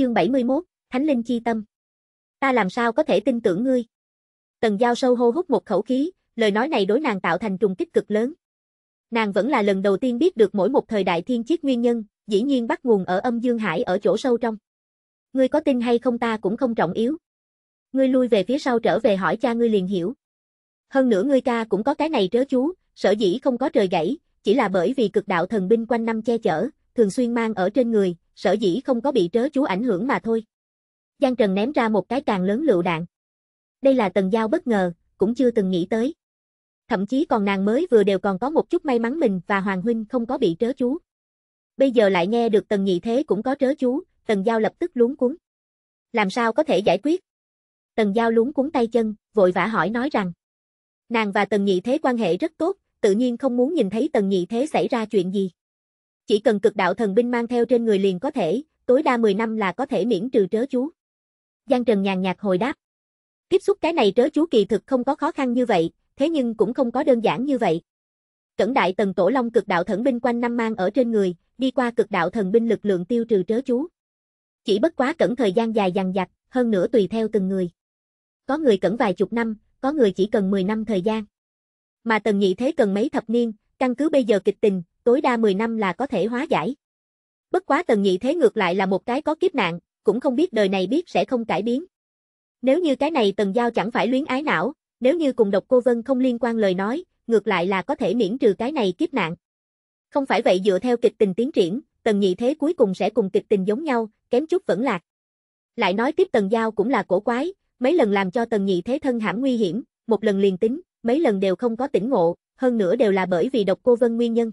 chương 71, Thánh Linh Chi Tâm. Ta làm sao có thể tin tưởng ngươi? Tần Giao sâu hô hút một khẩu khí, lời nói này đối nàng tạo thành trùng kích cực lớn. Nàng vẫn là lần đầu tiên biết được mỗi một thời đại thiên chiết nguyên nhân, dĩ nhiên bắt nguồn ở âm dương hải ở chỗ sâu trong. Ngươi có tin hay không ta cũng không trọng yếu. Ngươi lui về phía sau trở về hỏi cha ngươi liền hiểu. Hơn nữa ngươi ca cũng có cái này trớ chú, sở dĩ không có trời gãy, chỉ là bởi vì cực đạo thần binh quanh năm che chở, thường xuyên mang ở trên người, sở dĩ không có bị trớ chú ảnh hưởng mà thôi. Giang Trần ném ra một cái càng lớn lựu đạn. Đây là tần giao bất ngờ, cũng chưa từng nghĩ tới. Thậm chí còn nàng mới vừa đều còn có một chút may mắn mình và Hoàng Huynh không có bị trớ chú. Bây giờ lại nghe được tần nhị thế cũng có trớ chú, tần giao lập tức luống cuốn. Làm sao có thể giải quyết? Tần giao luống cuốn tay chân, vội vã hỏi nói rằng. Nàng và tần nhị thế quan hệ rất tốt, tự nhiên không muốn nhìn thấy tần nhị thế xảy ra chuyện gì chỉ cần cực đạo thần binh mang theo trên người liền có thể, tối đa 10 năm là có thể miễn trừ trớ chú. Giang Trần nhàn nhạt hồi đáp. Tiếp xúc cái này trớ chú kỳ thực không có khó khăn như vậy, thế nhưng cũng không có đơn giản như vậy. Cẩn đại tần tổ long cực đạo thần binh quanh năm mang ở trên người, đi qua cực đạo thần binh lực lượng tiêu trừ trớ chú. Chỉ bất quá cẩn thời gian dài dằng dặc, hơn nữa tùy theo từng người. Có người cẩn vài chục năm, có người chỉ cần 10 năm thời gian. Mà tần nhị thế cần mấy thập niên, căn cứ bây giờ kịch tình, tối đa 10 năm là có thể hóa giải. Bất quá tần nhị thế ngược lại là một cái có kiếp nạn, cũng không biết đời này biết sẽ không cải biến. Nếu như cái này tần giao chẳng phải luyến ái não, nếu như cùng độc cô Vân không liên quan lời nói, ngược lại là có thể miễn trừ cái này kiếp nạn. Không phải vậy dựa theo kịch tình tiến triển, tần nhị thế cuối cùng sẽ cùng kịch tình giống nhau, kém chút vẫn lạc. Lại nói tiếp tần giao cũng là cổ quái, mấy lần làm cho tần nhị thế thân hãm nguy hiểm, một lần liền tính, mấy lần đều không có tỉnh ngộ, hơn nữa đều là bởi vì độc cô Vân nguyên nhân.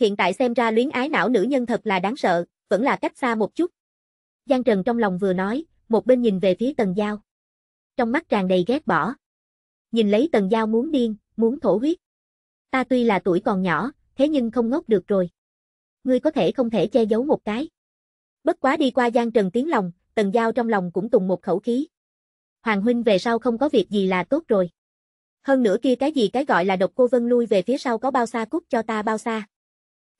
Hiện tại xem ra luyến ái não nữ nhân thật là đáng sợ, vẫn là cách xa một chút. Giang Trần trong lòng vừa nói, một bên nhìn về phía Tần Giao. Trong mắt tràn đầy ghét bỏ. Nhìn lấy Tần Giao muốn điên, muốn thổ huyết. Ta tuy là tuổi còn nhỏ, thế nhưng không ngốc được rồi. Ngươi có thể không thể che giấu một cái. Bất quá đi qua Giang Trần tiếng lòng, Tần Giao trong lòng cũng tùng một khẩu khí. Hoàng huynh về sau không có việc gì là tốt rồi. Hơn nữa kia cái gì cái gọi là độc cô vân lui về phía sau có bao xa cút cho ta bao xa.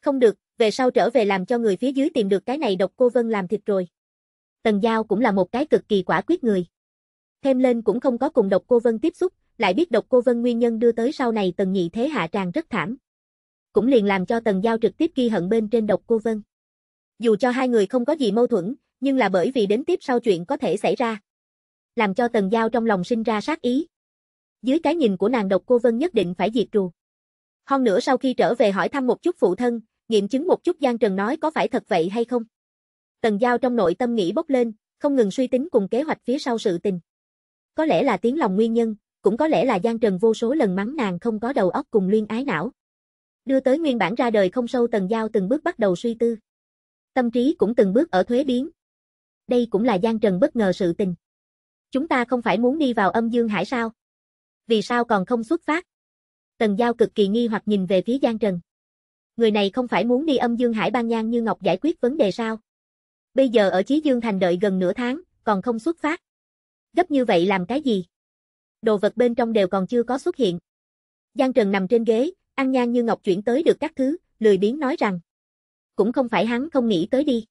Không được, về sau trở về làm cho người phía dưới tìm được cái này độc cô Vân làm thịt rồi. Tần Giao cũng là một cái cực kỳ quả quyết người. Thêm lên cũng không có cùng độc cô Vân tiếp xúc, lại biết độc cô Vân nguyên nhân đưa tới sau này Tần Nhị Thế hạ tràng rất thảm. Cũng liền làm cho Tần Giao trực tiếp ghi hận bên trên độc cô Vân. Dù cho hai người không có gì mâu thuẫn, nhưng là bởi vì đến tiếp sau chuyện có thể xảy ra. Làm cho Tần Giao trong lòng sinh ra sát ý. Dưới cái nhìn của nàng độc cô Vân nhất định phải diệt trù. Hơn nữa sau khi trở về hỏi thăm một chút phụ thân, nghiệm chứng một chút Giang Trần nói có phải thật vậy hay không. Tần Giao trong nội tâm nghĩ bốc lên, không ngừng suy tính cùng kế hoạch phía sau sự tình. Có lẽ là tiếng lòng nguyên nhân, cũng có lẽ là Giang Trần vô số lần mắng nàng không có đầu óc cùng luyên ái não. Đưa tới nguyên bản ra đời không sâu Tần Giao từng bước bắt đầu suy tư. Tâm trí cũng từng bước ở thuế biến. Đây cũng là Giang Trần bất ngờ sự tình. Chúng ta không phải muốn đi vào âm dương hải sao? Vì sao còn không xuất phát? Tần Giao cực kỳ nghi hoặc nhìn về phía Giang Trần người này không phải muốn đi âm dương hải ban nhang như ngọc giải quyết vấn đề sao? Bây giờ ở Chí Dương Thành đợi gần nửa tháng, còn không xuất phát. Gấp như vậy làm cái gì? Đồ vật bên trong đều còn chưa có xuất hiện. Giang Trần nằm trên ghế, ăn nhang như ngọc chuyển tới được các thứ, lười biếng nói rằng. Cũng không phải hắn không nghĩ tới đi.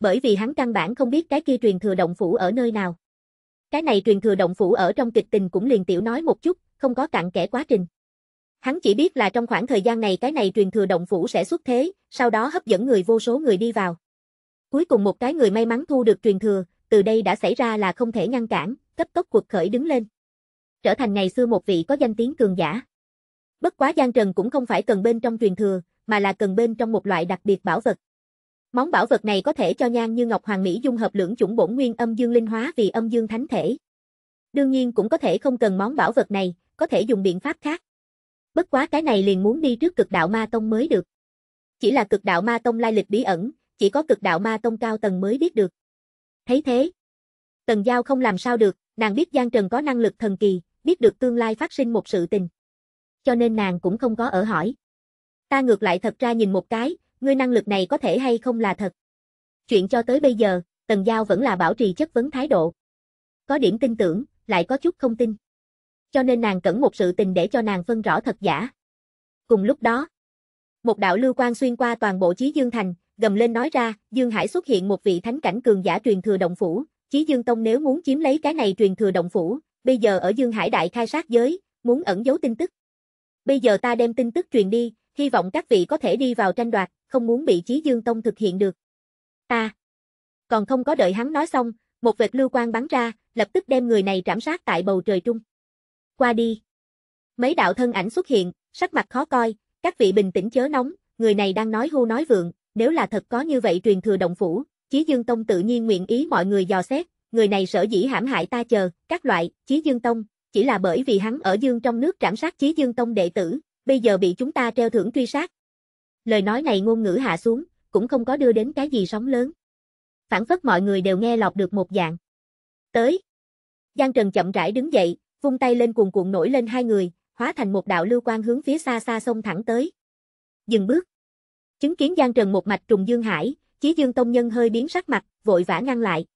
Bởi vì hắn căn bản không biết cái kia truyền thừa động phủ ở nơi nào. Cái này truyền thừa động phủ ở trong kịch tình cũng liền tiểu nói một chút, không có cặn kẽ quá trình. Hắn chỉ biết là trong khoảng thời gian này cái này truyền thừa động phủ sẽ xuất thế, sau đó hấp dẫn người vô số người đi vào. Cuối cùng một cái người may mắn thu được truyền thừa, từ đây đã xảy ra là không thể ngăn cản, cấp tốc cuộc khởi đứng lên. Trở thành ngày xưa một vị có danh tiếng cường giả. Bất quá Giang Trần cũng không phải cần bên trong truyền thừa, mà là cần bên trong một loại đặc biệt bảo vật. Món bảo vật này có thể cho nhan như ngọc hoàng mỹ dung hợp lưỡng chủng bổn nguyên âm dương linh hóa vì âm dương thánh thể. Đương nhiên cũng có thể không cần món bảo vật này, có thể dùng biện pháp khác. Bất quá cái này liền muốn đi trước cực đạo ma tông mới được. Chỉ là cực đạo ma tông lai lịch bí ẩn, chỉ có cực đạo ma tông cao tầng mới biết được. Thấy thế, Tần Giao không làm sao được, nàng biết Giang Trần có năng lực thần kỳ, biết được tương lai phát sinh một sự tình. Cho nên nàng cũng không có ở hỏi. Ta ngược lại thật ra nhìn một cái, ngươi năng lực này có thể hay không là thật. Chuyện cho tới bây giờ, Tần Giao vẫn là bảo trì chất vấn thái độ. Có điểm tin tưởng, lại có chút không tin cho nên nàng cẩn một sự tình để cho nàng phân rõ thật giả. Cùng lúc đó, một đạo lưu quan xuyên qua toàn bộ Chí Dương Thành, gầm lên nói ra, Dương Hải xuất hiện một vị thánh cảnh cường giả truyền thừa động phủ, Chí Dương Tông nếu muốn chiếm lấy cái này truyền thừa động phủ, bây giờ ở Dương Hải đại khai sát giới, muốn ẩn giấu tin tức. Bây giờ ta đem tin tức truyền đi, hy vọng các vị có thể đi vào tranh đoạt, không muốn bị Chí Dương Tông thực hiện được. Ta còn không có đợi hắn nói xong, một vệt lưu quan bắn ra, lập tức đem người này trảm sát tại bầu trời trung qua đi. Mấy đạo thân ảnh xuất hiện, sắc mặt khó coi, các vị bình tĩnh chớ nóng, người này đang nói hưu nói vượng, nếu là thật có như vậy truyền thừa động phủ, Chí Dương Tông tự nhiên nguyện ý mọi người dò xét, người này sở dĩ hãm hại ta chờ, các loại, Chí Dương Tông, chỉ là bởi vì hắn ở dương trong nước trảm sát Chí Dương Tông đệ tử, bây giờ bị chúng ta treo thưởng truy sát. Lời nói này ngôn ngữ hạ xuống, cũng không có đưa đến cái gì sóng lớn. Phản phất mọi người đều nghe lọt được một dạng. Tới. Giang Trần chậm rãi đứng dậy, vung tay lên cuồn cuộn nổi lên hai người, hóa thành một đạo lưu quang hướng phía xa xa sông thẳng tới. Dừng bước. Chứng kiến Giang Trần một mạch trùng Dương Hải, Chí Dương Tông nhân hơi biến sắc mặt, vội vã ngăn lại.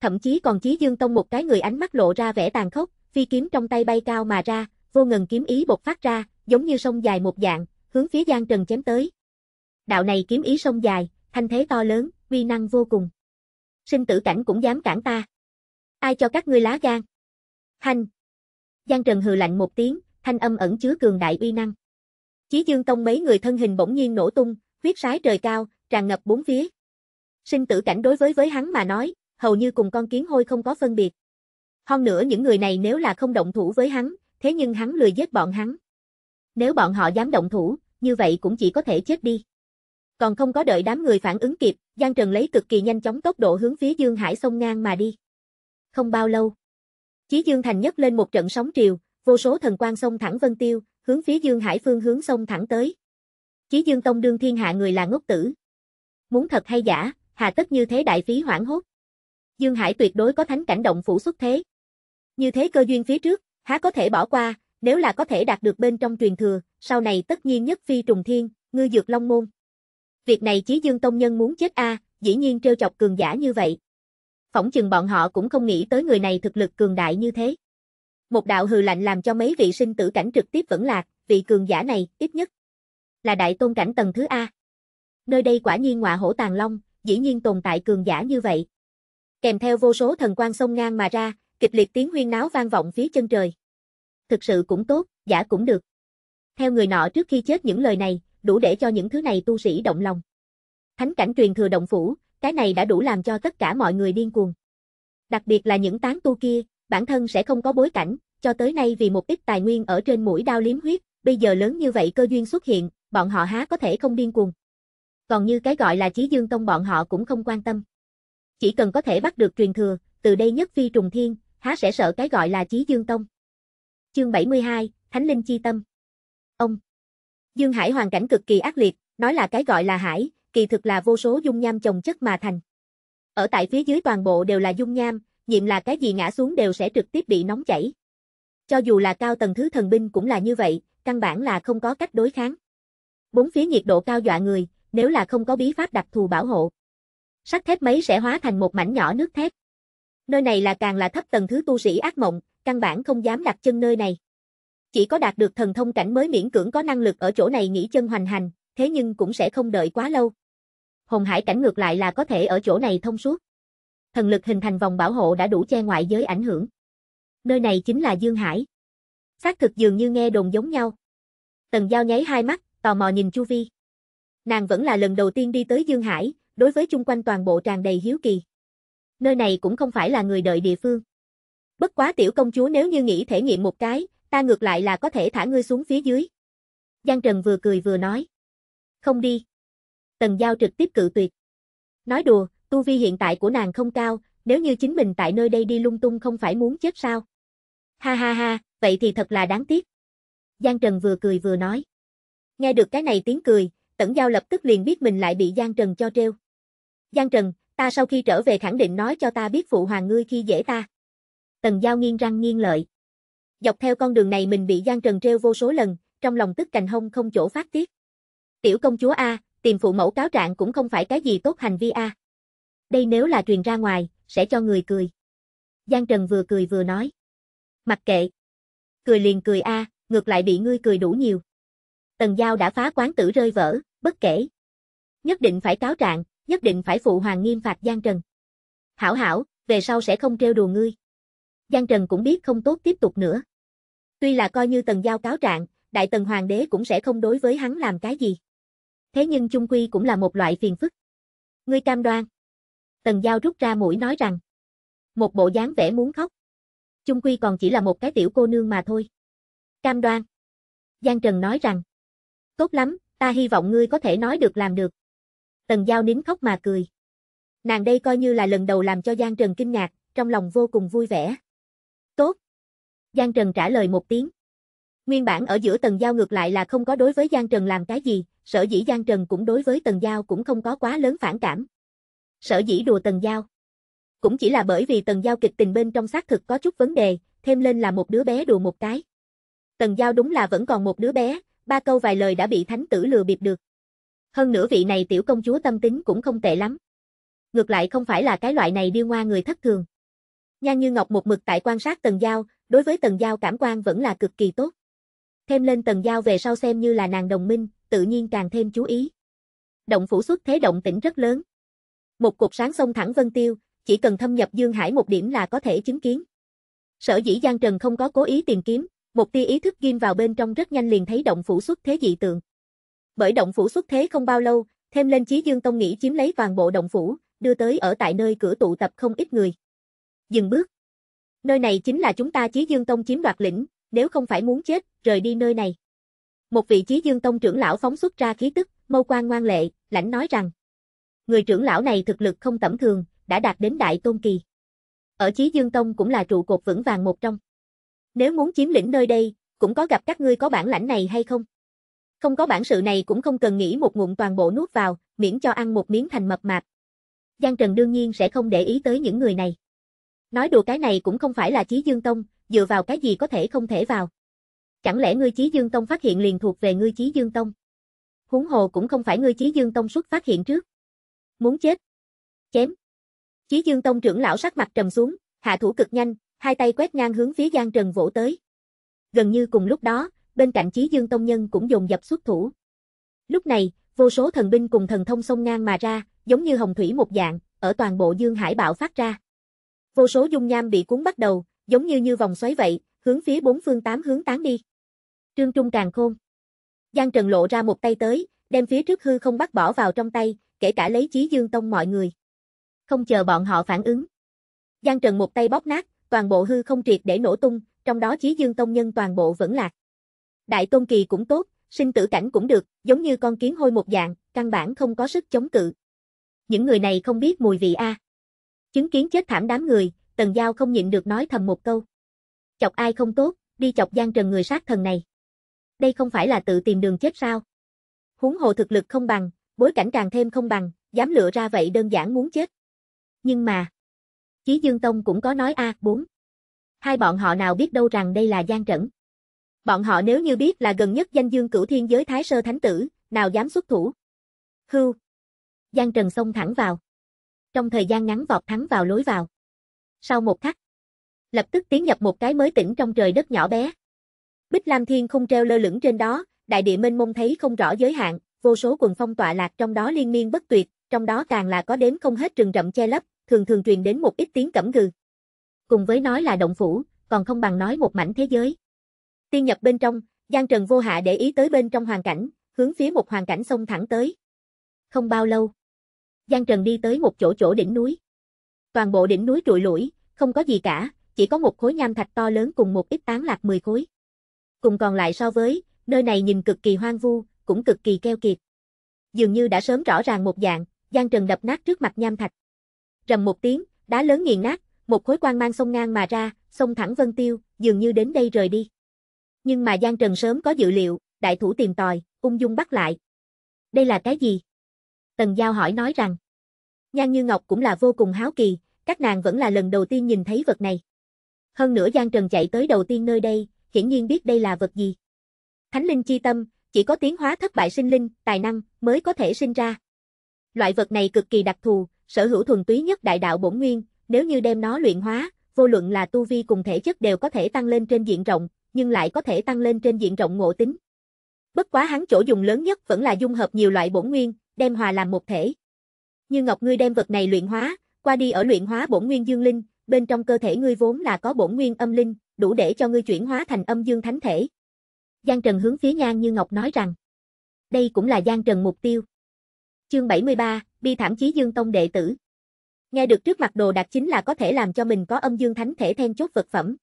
Thậm chí còn Chí Dương Tông một cái người ánh mắt lộ ra vẻ tàn khốc, phi kiếm trong tay bay cao mà ra, vô ngần kiếm ý bộc phát ra, giống như sông dài một dạng, hướng phía Giang Trần chém tới. Đạo này kiếm ý sông dài, thanh thế to lớn, uy năng vô cùng. Sinh tử cảnh cũng dám cản ta. Ai cho các ngươi lá gan? Hành, Giang Trần hừ lạnh một tiếng, thanh âm ẩn chứa cường đại uy năng. Chí Dương Tông mấy người thân hình bỗng nhiên nổ tung, huyết sái trời cao, tràn ngập bốn phía. Sinh tử cảnh đối với với hắn mà nói, hầu như cùng con kiến hôi không có phân biệt. Hơn nữa những người này nếu là không động thủ với hắn, thế nhưng hắn lười giết bọn hắn. Nếu bọn họ dám động thủ, như vậy cũng chỉ có thể chết đi. Còn không có đợi đám người phản ứng kịp, Giang Trần lấy cực kỳ nhanh chóng tốc độ hướng phía Dương Hải sông ngang mà đi. Không bao lâu, Chí Dương Thành nhấc lên một trận sóng triều, vô số thần quan sông thẳng Vân Tiêu, hướng phía Dương Hải phương hướng sông thẳng tới. Chí Dương Tông đương thiên hạ người là ngốc tử. Muốn thật hay giả, hà tất như thế đại phí hoảng hốt. Dương Hải tuyệt đối có thánh cảnh động phủ xuất thế. Như thế cơ duyên phía trước, há có thể bỏ qua, nếu là có thể đạt được bên trong truyền thừa, sau này tất nhiên nhất phi trùng thiên, ngư dược long môn. Việc này Chí Dương Tông nhân muốn chết a, à, dĩ nhiên trêu chọc cường giả như vậy phỏng chừng bọn họ cũng không nghĩ tới người này thực lực cường đại như thế. Một đạo hừ lạnh làm cho mấy vị sinh tử cảnh trực tiếp vẫn lạc, vị cường giả này, ít nhất, là đại tôn cảnh tầng thứ A. Nơi đây quả nhiên ngọa hổ tàng long, dĩ nhiên tồn tại cường giả như vậy. Kèm theo vô số thần quan sông ngang mà ra, kịch liệt tiếng huyên náo vang vọng phía chân trời. Thực sự cũng tốt, giả cũng được. Theo người nọ trước khi chết những lời này, đủ để cho những thứ này tu sĩ động lòng. Thánh cảnh truyền thừa động phủ, cái này đã đủ làm cho tất cả mọi người điên cuồng. Đặc biệt là những tán tu kia, bản thân sẽ không có bối cảnh, cho tới nay vì một ít tài nguyên ở trên mũi đao liếm huyết, bây giờ lớn như vậy cơ duyên xuất hiện, bọn họ há có thể không điên cuồng. Còn như cái gọi là Chí Dương Tông bọn họ cũng không quan tâm. Chỉ cần có thể bắt được truyền thừa, từ đây nhất phi trùng thiên, há sẽ sợ cái gọi là Chí Dương Tông. Chương 72, Thánh Linh Chi Tâm Ông Dương Hải hoàn cảnh cực kỳ ác liệt, nói là cái gọi là Hải, kỳ thực là vô số dung nham chồng chất mà thành. Ở tại phía dưới toàn bộ đều là dung nham, nhiệm là cái gì ngã xuống đều sẽ trực tiếp bị nóng chảy. Cho dù là cao tầng thứ thần binh cũng là như vậy, căn bản là không có cách đối kháng. Bốn phía nhiệt độ cao dọa người, nếu là không có bí pháp đặc thù bảo hộ. Sắt thép mấy sẽ hóa thành một mảnh nhỏ nước thép. Nơi này là càng là thấp tầng thứ tu sĩ ác mộng, căn bản không dám đặt chân nơi này. Chỉ có đạt được thần thông cảnh mới miễn cưỡng có năng lực ở chỗ này nghỉ chân hoành hành, thế nhưng cũng sẽ không đợi quá lâu. Hồng hải cảnh ngược lại là có thể ở chỗ này thông suốt. Thần lực hình thành vòng bảo hộ đã đủ che ngoại giới ảnh hưởng. Nơi này chính là Dương Hải. Xác thực dường như nghe đồn giống nhau. Tần Giao nháy hai mắt, tò mò nhìn Chu Vi. Nàng vẫn là lần đầu tiên đi tới Dương Hải, đối với chung quanh toàn bộ tràn đầy hiếu kỳ. Nơi này cũng không phải là người đợi địa phương. Bất quá tiểu công chúa nếu như nghĩ thể nghiệm một cái, ta ngược lại là có thể thả ngươi xuống phía dưới. Giang Trần vừa cười vừa nói. Không đi. Tần Giao trực tiếp cự tuyệt. Nói đùa, tu vi hiện tại của nàng không cao, nếu như chính mình tại nơi đây đi lung tung không phải muốn chết sao? Ha ha ha, vậy thì thật là đáng tiếc. Giang Trần vừa cười vừa nói. Nghe được cái này tiếng cười, Tẩn Giao lập tức liền biết mình lại bị Giang Trần cho treo. Giang Trần, ta sau khi trở về khẳng định nói cho ta biết phụ hoàng ngươi khi dễ ta. Tần Giao nghiêng răng nghiêng lợi. Dọc theo con đường này mình bị Giang Trần treo vô số lần, trong lòng tức cành hông không chỗ phát tiết. Tiểu công chúa A, tìm phụ mẫu cáo trạng cũng không phải cái gì tốt hành vi a. À. Đây nếu là truyền ra ngoài, sẽ cho người cười. Giang Trần vừa cười vừa nói. Mặc kệ. Cười liền cười a, à, ngược lại bị ngươi cười đủ nhiều. Tần Giao đã phá quán tử rơi vỡ, bất kể. Nhất định phải cáo trạng, nhất định phải phụ hoàng nghiêm phạt Giang Trần. Hảo hảo, về sau sẽ không trêu đùa ngươi. Giang Trần cũng biết không tốt tiếp tục nữa. Tuy là coi như Tần Giao cáo trạng, Đại Tần Hoàng đế cũng sẽ không đối với hắn làm cái gì thế nhưng chung quy cũng là một loại phiền phức. Ngươi cam đoan. Tần Giao rút ra mũi nói rằng, một bộ dáng vẻ muốn khóc. Chung quy còn chỉ là một cái tiểu cô nương mà thôi. Cam đoan. Giang Trần nói rằng, tốt lắm, ta hy vọng ngươi có thể nói được làm được. Tần Giao nín khóc mà cười. Nàng đây coi như là lần đầu làm cho Giang Trần kinh ngạc, trong lòng vô cùng vui vẻ. Tốt. Giang Trần trả lời một tiếng. Nguyên bản ở giữa Tần Giao ngược lại là không có đối với Giang Trần làm cái gì, sở dĩ Giang Trần cũng đối với Tần Giao cũng không có quá lớn phản cảm. Sở dĩ đùa Tần Giao. Cũng chỉ là bởi vì Tần Giao kịch tình bên trong xác thực có chút vấn đề, thêm lên là một đứa bé đùa một cái. Tần Giao đúng là vẫn còn một đứa bé, ba câu vài lời đã bị thánh tử lừa bịp được. Hơn nữa vị này tiểu công chúa tâm tính cũng không tệ lắm. Ngược lại không phải là cái loại này điêu ngoa người thất thường. Nhan Như Ngọc một mực tại quan sát Tần Giao, đối với Tần Giao cảm quan vẫn là cực kỳ tốt. Thêm lên tần giao về sau xem như là nàng đồng minh, tự nhiên càng thêm chú ý. Động phủ xuất thế động tĩnh rất lớn. Một cục sáng sông thẳng Vân Tiêu, chỉ cần thâm nhập Dương Hải một điểm là có thể chứng kiến. Sở dĩ Giang Trần không có cố ý tìm kiếm, một tia ý thức ghim vào bên trong rất nhanh liền thấy động phủ xuất thế dị tượng. Bởi động phủ xuất thế không bao lâu, thêm lên Chí Dương Tông nghĩ chiếm lấy toàn bộ động phủ, đưa tới ở tại nơi cửa tụ tập không ít người. Dừng bước. Nơi này chính là chúng ta Chí Dương Tông chiếm đoạt lĩnh, nếu không phải muốn chết, rời đi nơi này. Một vị trí dương tông trưởng lão phóng xuất ra khí tức, mâu quan ngoan lệ, lãnh nói rằng. Người trưởng lão này thực lực không tầm thường, đã đạt đến đại tôn kỳ. Ở Chí Dương Tông cũng là trụ cột vững vàng một trong. Nếu muốn chiếm lĩnh nơi đây, cũng có gặp các ngươi có bản lãnh này hay không? Không có bản sự này cũng không cần nghĩ một ngụm toàn bộ nuốt vào, miễn cho ăn một miếng thành mập mạp. Giang Trần đương nhiên sẽ không để ý tới những người này. Nói đùa cái này cũng không phải là Chí Dương Tông, dựa vào cái gì có thể không thể vào. Chẳng lẽ ngươi Chí Dương Tông phát hiện liền thuộc về ngươi Chí Dương Tông? Huống hồ cũng không phải ngươi Chí Dương Tông xuất phát hiện trước. Muốn chết. Chém. Chí Dương Tông trưởng lão sắc mặt trầm xuống, hạ thủ cực nhanh, hai tay quét ngang hướng phía Giang Trần vỗ tới. Gần như cùng lúc đó, bên cạnh Chí Dương Tông nhân cũng dồn dập xuất thủ. Lúc này, vô số thần binh cùng thần thông sông ngang mà ra, giống như hồng thủy một dạng, ở toàn bộ Dương Hải bạo phát ra. Vô số dung nham bị cuốn bắt đầu, giống như như vòng xoáy vậy, hướng phía bốn phương tám hướng tán đi. Trương Trung càng khôn. Giang Trần lộ ra một tay tới, đem phía trước hư không bắt bỏ vào trong tay, kể cả lấy Chí Dương Tông mọi người. Không chờ bọn họ phản ứng. Giang Trần một tay bóp nát, toàn bộ hư không triệt để nổ tung, trong đó Chí Dương Tông nhân toàn bộ vẫn lạc. Đại Tôn Kỳ cũng tốt, sinh tử cảnh cũng được, giống như con kiến hôi một dạng, căn bản không có sức chống cự. Những người này không biết mùi vị a. À. Chứng kiến chết thảm đám người, Tần Giao không nhịn được nói thầm một câu. Chọc ai không tốt, đi chọc Giang Trần người sát thần này. Đây không phải là tự tìm đường chết sao? Huống hồ thực lực không bằng, bối cảnh càng thêm không bằng, dám lựa ra vậy đơn giản muốn chết. Nhưng mà, Chí Dương Tông cũng có nói a à, 4. Hai bọn họ nào biết đâu rằng đây là Giang Trẩn. Bọn họ nếu như biết là gần nhất danh dương cửu thiên giới Thái Sơ Thánh Tử, nào dám xuất thủ. Hưu. Giang Trần xông thẳng vào. Trong thời gian ngắn vọt thắng vào lối vào sau một khắc. Lập tức tiến nhập một cái mới tỉnh trong trời đất nhỏ bé. Bích Lam Thiên không treo lơ lửng trên đó, đại địa mênh mông thấy không rõ giới hạn, vô số quần phong tọa lạc trong đó liên miên bất tuyệt, trong đó càng là có đếm không hết rừng rậm che lấp, thường thường truyền đến một ít tiếng cẩm gừ. Cùng với nói là động phủ, còn không bằng nói một mảnh thế giới. Tiên nhập bên trong, Giang Trần vô hạ để ý tới bên trong hoàn cảnh, hướng phía một hoàn cảnh sông thẳng tới. Không bao lâu, Giang Trần đi tới một chỗ chỗ đỉnh núi. Toàn bộ đỉnh núi trụi lủi, không có gì cả, chỉ có một khối nham thạch to lớn cùng một ít tán lạc 10 khối. Cùng còn lại so với, nơi này nhìn cực kỳ hoang vu, cũng cực kỳ keo kiệt. Dường như đã sớm rõ ràng một dạng, Giang Trần đập nát trước mặt nham thạch. Rầm một tiếng, đá lớn nghiền nát, một khối quang mang sông ngang mà ra, sông thẳng Vân Tiêu, dường như đến đây rời đi. Nhưng mà Giang Trần sớm có dự liệu, đại thủ tìm tòi, ung dung bắt lại. Đây là cái gì? Tần Giao hỏi nói rằng. Nhan Như Ngọc cũng là vô cùng háo kỳ, các nàng vẫn là lần đầu tiên nhìn thấy vật này. Hơn nữa Giang Trần chạy tới đầu tiên nơi đây, hiển nhiên biết đây là vật gì. Thánh linh chi tâm, chỉ có tiến hóa thất bại sinh linh, tài năng, mới có thể sinh ra. Loại vật này cực kỳ đặc thù, sở hữu thuần túy nhất đại đạo bổn nguyên, nếu như đem nó luyện hóa, vô luận là tu vi cùng thể chất đều có thể tăng lên trên diện rộng, nhưng lại có thể tăng lên trên diện rộng ngộ tính. Bất quá hắn chỗ dùng lớn nhất vẫn là dung hợp nhiều loại bổn nguyên, đem hòa làm một thể. Như Ngọc ngươi đem vật này luyện hóa, qua đi ở luyện hóa bổn nguyên dương linh, bên trong cơ thể ngươi vốn là có bổn nguyên âm linh, đủ để cho ngươi chuyển hóa thành âm dương thánh thể. Giang Trần hướng phía Nhan Như Ngọc nói rằng, đây cũng là Giang Trần mục tiêu. Chương 73, bi thảm chí Dương Tông đệ tử. Nghe được trước mặt đồ đặc chính là có thể làm cho mình có âm dương thánh thể then chốt vật phẩm.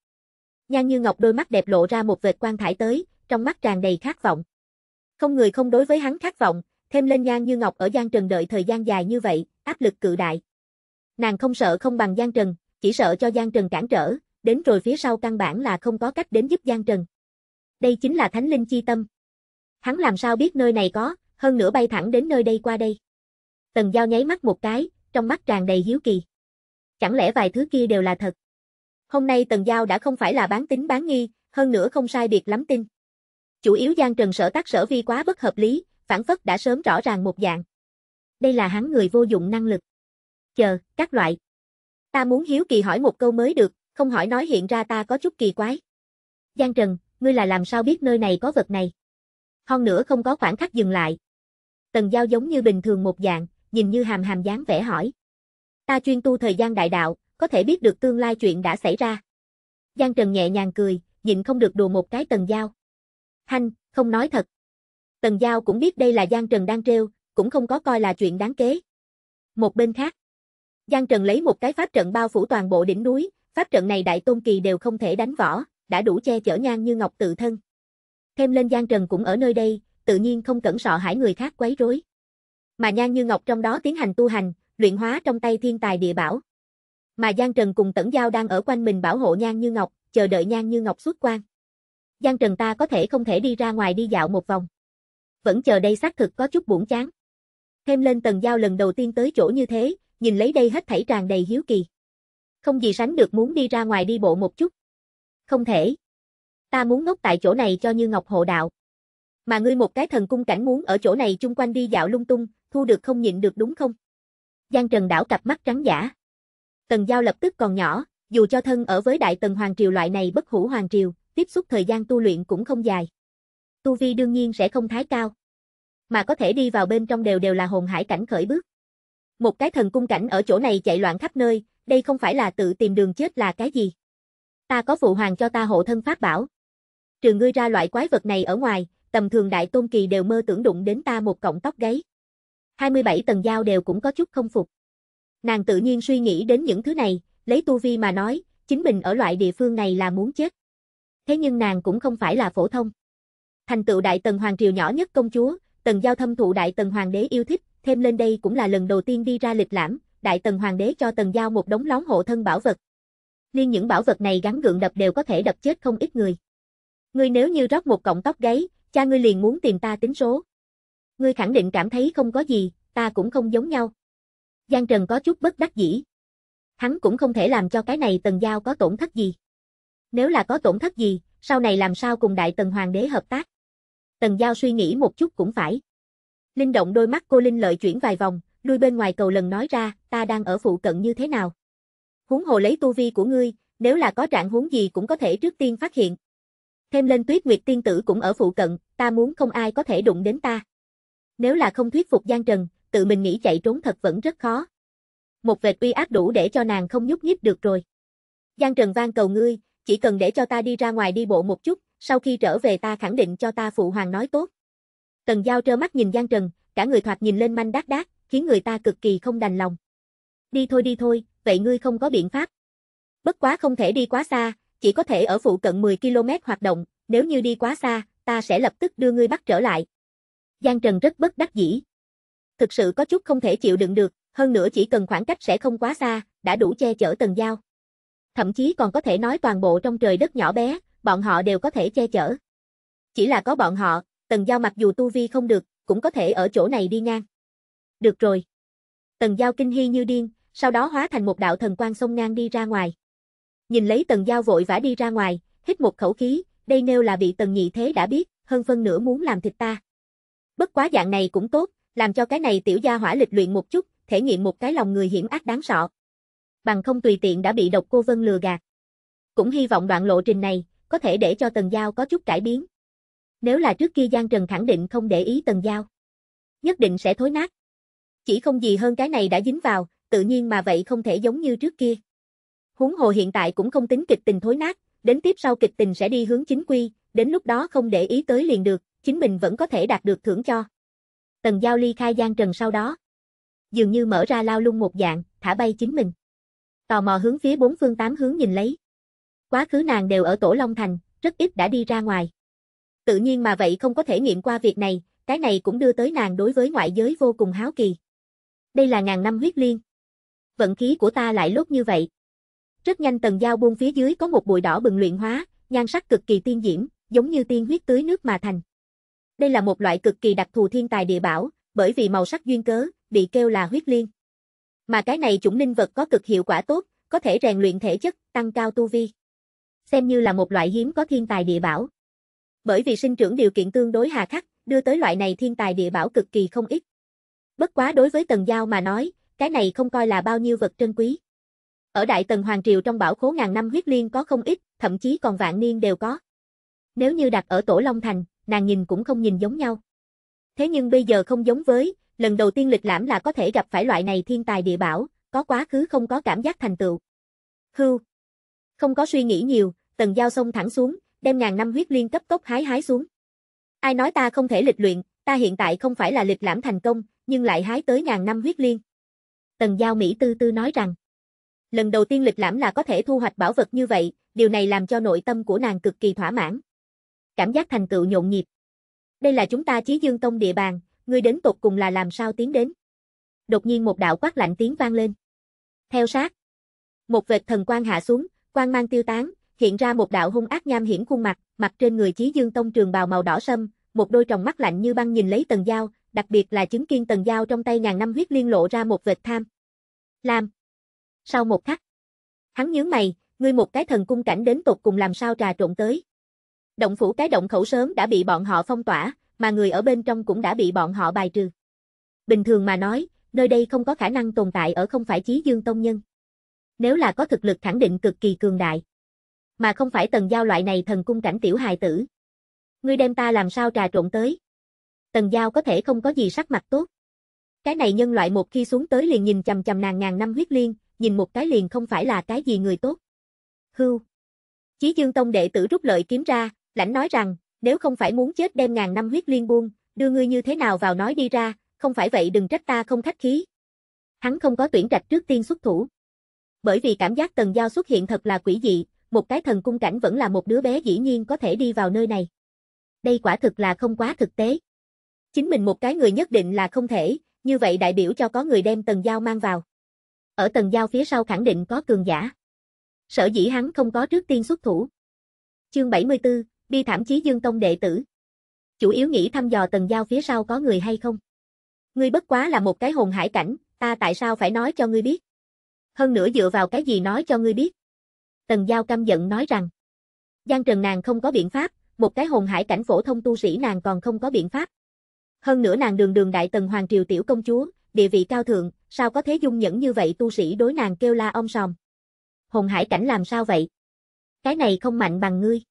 Nhan Như Ngọc đôi mắt đẹp lộ ra một vệt quan thải tới, trong mắt tràn đầy khát vọng. Không người không đối với hắn khát vọng, thêm lên giang Như Ngọc ở Giang Trần đợi thời gian dài như vậy, áp lực cự đại. Nàng không sợ không bằng Giang Trần, chỉ sợ cho Giang Trần cản trở, đến rồi phía sau căn bản là không có cách đến giúp Giang Trần. Đây chính là thánh linh chi tâm. Hắn làm sao biết nơi này có, hơn nữa bay thẳng đến nơi đây qua đây. Tần Giao nháy mắt một cái, trong mắt tràn đầy hiếu kỳ. Chẳng lẽ vài thứ kia đều là thật? Hôm nay Tần Giao đã không phải là bán tính bán nghi, hơn nữa không sai biệt lắm tin. Chủ yếu Giang Trần sở tác sở vi quá bất hợp lý, phản phất đã sớm rõ ràng một dạng. Đây là hắn người vô dụng năng lực. Chờ, các loại. Ta muốn hiếu kỳ hỏi một câu mới được, không hỏi nói hiện ra ta có chút kỳ quái. Giang Trần, ngươi là làm sao biết nơi này có vật này? Hơn nữa không có khoảng khắc dừng lại. Tần Giao giống như bình thường một dạng, nhìn như hàm hàm dáng vẻ hỏi. Ta chuyên tu thời gian đại đạo, có thể biết được tương lai chuyện đã xảy ra. Giang Trần nhẹ nhàng cười, nhịn không được đùa một cái Tần Giao. Hanh, không nói thật. Tần Giao cũng biết đây là Giang Trần đang treo, cũng không có coi là chuyện đáng kế. Một bên khác, Giang Trần lấy một cái pháp trận bao phủ toàn bộ đỉnh núi, pháp trận này đại tôn kỳ đều không thể đánh võ, đã đủ che chở nhan như ngọc tự thân. Thêm lên Giang Trần cũng ở nơi đây, tự nhiên không cẩn sợ hãi người khác quấy rối. Mà Nhan Như Ngọc trong đó tiến hành tu hành, luyện hóa trong tay thiên tài địa bảo. Mà Giang Trần cùng Tẩn Giao đang ở quanh mình bảo hộ Nhan Như Ngọc, chờ đợi Nhan Như Ngọc xuất quan. Giang Trần ta có thể không thể đi ra ngoài đi dạo một vòng vẫn chờ đây xác thực có chút buồn chán. Thêm lên tầng giao lần đầu tiên tới chỗ như thế, nhìn lấy đây hết thảy tràn đầy hiếu kỳ. Không gì sánh được muốn đi ra ngoài đi bộ một chút. Không thể. Ta muốn ngốc tại chỗ này cho như ngọc hộ đạo. Mà ngươi một cái thần cung cảnh muốn ở chỗ này chung quanh đi dạo lung tung, thu được không nhịn được đúng không? Giang Trần đảo cặp mắt trắng giả. Tần Giao lập tức còn nhỏ, dù cho thân ở với Đại Tần Hoàng Triều loại này bất hủ Hoàng Triều, tiếp xúc thời gian tu luyện cũng không dài tu vi đương nhiên sẽ không thái cao. Mà có thể đi vào bên trong đều đều là hồn hải cảnh khởi bước. Một cái thần cung cảnh ở chỗ này chạy loạn khắp nơi, đây không phải là tự tìm đường chết là cái gì. Ta có phụ hoàng cho ta hộ thân pháp bảo. Trừ ngươi ra loại quái vật này ở ngoài, tầm thường đại tôn kỳ đều mơ tưởng đụng đến ta một cọng tóc gáy. 27 tầng giao đều cũng có chút không phục. Nàng tự nhiên suy nghĩ đến những thứ này, lấy tu vi mà nói, chính mình ở loại địa phương này là muốn chết. Thế nhưng nàng cũng không phải là phổ thông. Thành tựu đại tần hoàng triều nhỏ nhất công chúa, tần giao thâm thụ đại tần hoàng đế yêu thích, thêm lên đây cũng là lần đầu tiên đi ra lịch lãm, đại tần hoàng đế cho tần giao một đống lón hộ thân bảo vật. Liên những bảo vật này gắn gượng đập đều có thể đập chết không ít người. Ngươi nếu như rót một cọng tóc gáy, cha ngươi liền muốn tìm ta tính số. Ngươi khẳng định cảm thấy không có gì, ta cũng không giống nhau. Giang Trần có chút bất đắc dĩ. Hắn cũng không thể làm cho cái này tần giao có tổn thất gì. Nếu là có tổn thất gì, sau này làm sao cùng đại tần hoàng đế hợp tác? Tần Giao suy nghĩ một chút cũng phải. Linh động đôi mắt cô Linh lợi chuyển vài vòng, lui bên ngoài cầu lần nói ra, ta đang ở phụ cận như thế nào. Huống hồ lấy tu vi của ngươi, nếu là có trạng huống gì cũng có thể trước tiên phát hiện. Thêm lên tuyết nguyệt tiên tử cũng ở phụ cận, ta muốn không ai có thể đụng đến ta. Nếu là không thuyết phục Giang Trần, tự mình nghĩ chạy trốn thật vẫn rất khó. Một vệt uy áp đủ để cho nàng không nhúc nhích được rồi. Giang Trần van cầu ngươi, chỉ cần để cho ta đi ra ngoài đi bộ một chút, sau khi trở về ta khẳng định cho ta phụ hoàng nói tốt. Tần Giao trơ mắt nhìn Giang Trần, cả người thoạt nhìn lên manh đát đát, khiến người ta cực kỳ không đành lòng. Đi thôi đi thôi, vậy ngươi không có biện pháp. Bất quá không thể đi quá xa, chỉ có thể ở phụ cận 10 km hoạt động, nếu như đi quá xa, ta sẽ lập tức đưa ngươi bắt trở lại. Giang Trần rất bất đắc dĩ. Thực sự có chút không thể chịu đựng được, hơn nữa chỉ cần khoảng cách sẽ không quá xa, đã đủ che chở Tần Giao. Thậm chí còn có thể nói toàn bộ trong trời đất nhỏ bé, bọn họ đều có thể che chở. Chỉ là có bọn họ, Tần Giao mặc dù tu vi không được, cũng có thể ở chỗ này đi ngang. Được rồi. Tần Giao kinh hy như điên, sau đó hóa thành một đạo thần quan xông ngang đi ra ngoài. Nhìn lấy Tần Giao vội vã đi ra ngoài, hít một khẩu khí, đây nêu là bị Tần Nhị Thế đã biết, hơn phân nửa muốn làm thịt ta. Bất quá dạng này cũng tốt, làm cho cái này tiểu gia hỏa lịch luyện một chút, thể nghiệm một cái lòng người hiểm ác đáng sợ. Bằng không tùy tiện đã bị độc cô Vân lừa gạt. Cũng hy vọng đoạn lộ trình này, có thể để cho Tần Giao có chút cải biến. Nếu là trước kia Giang Trần khẳng định không để ý Tần Giao, nhất định sẽ thối nát. Chỉ không gì hơn cái này đã dính vào, tự nhiên mà vậy không thể giống như trước kia. Huống hồ hiện tại cũng không tính kịch tình thối nát, đến tiếp sau kịch tình sẽ đi hướng chính quy, đến lúc đó không để ý tới liền được, chính mình vẫn có thể đạt được thưởng cho. Tần Giao ly khai Giang Trần sau đó. Dường như mở ra lao lung một dạng, thả bay chính mình. Tò mò hướng phía bốn phương tám hướng nhìn lấy. Quá khứ nàng đều ở Tổ Long Thành, rất ít đã đi ra ngoài. Tự nhiên mà vậy không có thể nghiệm qua việc này, cái này cũng đưa tới nàng đối với ngoại giới vô cùng háo kỳ. Đây là ngàn năm huyết liên. Vận khí của ta lại lốt như vậy. Rất nhanh tầng giao buông phía dưới có một bụi đỏ bừng luyện hóa, nhan sắc cực kỳ tiên diễm, giống như tiên huyết tưới nước mà thành. Đây là một loại cực kỳ đặc thù thiên tài địa bảo, bởi vì màu sắc duyên cớ, bị kêu là huyết liên. Mà cái này chủng linh vật có cực hiệu quả tốt, có thể rèn luyện thể chất, tăng cao tu vi xem như là một loại hiếm có thiên tài địa bảo. Bởi vì sinh trưởng điều kiện tương đối hà khắc, đưa tới loại này thiên tài địa bảo cực kỳ không ít. Bất quá đối với Tần Giao mà nói, cái này không coi là bao nhiêu vật trân quý. Ở Đại Tần Hoàng Triều trong bảo khố ngàn năm huyết liên có không ít, thậm chí còn vạn niên đều có. Nếu như đặt ở Tổ Long Thành, nàng nhìn cũng không nhìn giống nhau. Thế nhưng bây giờ không giống với, lần đầu tiên lịch lãm là có thể gặp phải loại này thiên tài địa bảo, có quá khứ không có cảm giác thành tựu. Hưu. Không có suy nghĩ nhiều, tần Giao xông thẳng xuống, đem ngàn năm huyết liên cấp tốc hái hái xuống. Ai nói ta không thể lịch luyện, ta hiện tại không phải là lịch lãm thành công, nhưng lại hái tới ngàn năm huyết liên. Tần Giao Mỹ tư tư nói rằng, lần đầu tiên lịch lãm là có thể thu hoạch bảo vật như vậy, điều này làm cho nội tâm của nàng cực kỳ thỏa mãn. Cảm giác thành tựu nhộn nhịp. Đây là chúng ta Chí Dương Tông địa bàn, ngươi đến tột cùng là làm sao tiến đến. Đột nhiên một đạo quát lạnh tiếng vang lên. Theo sát. Một vệt thần quang hạ xuống, quang mang tiêu tán, hiện ra một đạo hung ác nham hiểm khuôn mặt, mặt trên người Chí Dương Tông trường bào màu đỏ sâm, một đôi tròng mắt lạnh như băng nhìn lấy Tần giao, đặc biệt là chứng kiến Tần giao trong tay ngàn năm huyết liên lộ ra một vệt tham. Làm. Sau một khắc, hắn nhướng mày, ngươi một cái thần cung cảnh đến tột cùng làm sao trà trộn tới? Động phủ cái động khẩu sớm đã bị bọn họ phong tỏa, mà người ở bên trong cũng đã bị bọn họ bài trừ. Bình thường mà nói, nơi đây không có khả năng tồn tại ở không phải Chí Dương Tông nhân. Nếu là có thực lực khẳng định cực kỳ cường đại mà không phải tần giao loại này thần cung cảnh tiểu hài tử. Ngươi đem ta làm sao trà trộn tới? Tần giao có thể không có gì sắc mặt tốt. Cái này nhân loại một khi xuống tới liền nhìn chầm chầm nàng ngàn năm huyết liên, nhìn một cái liền không phải là cái gì người tốt. Hưu. Chí Dương Tông đệ tử rút lợi kiếm ra, lãnh nói rằng, nếu không phải muốn chết đem ngàn năm huyết liên buông, đưa ngươi như thế nào vào nói đi ra, không phải vậy đừng trách ta không khách khí. Hắn không có tuyển trạch trước tiên xuất thủ. Bởi vì cảm giác tần giao xuất hiện thật là quỷ dị, một cái thần cung cảnh vẫn là một đứa bé dĩ nhiên có thể đi vào nơi này. Đây quả thực là không quá thực tế. Chính mình một cái người nhất định là không thể, như vậy đại biểu cho có người đem tần giao mang vào. Ở tần giao phía sau khẳng định có cường giả. Sở dĩ hắn không có trước tiên xuất thủ. Chương 74, bi thảm chí dương tông đệ tử. Chủ yếu nghĩ thăm dò tần giao phía sau có người hay không. Ngươi bất quá là một cái hồn hải cảnh, ta tại sao phải nói cho ngươi biết? Hơn nữa dựa vào cái gì nói cho ngươi biết? Tần Giao căm giận nói rằng, Giang Trần nàng không có biện pháp, một cái hồn hải cảnh phổ thông tu sĩ nàng còn không có biện pháp. Hơn nữa nàng đường đường đại tần hoàng triều tiểu công chúa, địa vị cao thượng, sao có thế dung nhẫn như vậy tu sĩ đối nàng kêu la ông sòm. Hồn hải cảnh làm sao vậy? Cái này không mạnh bằng ngươi.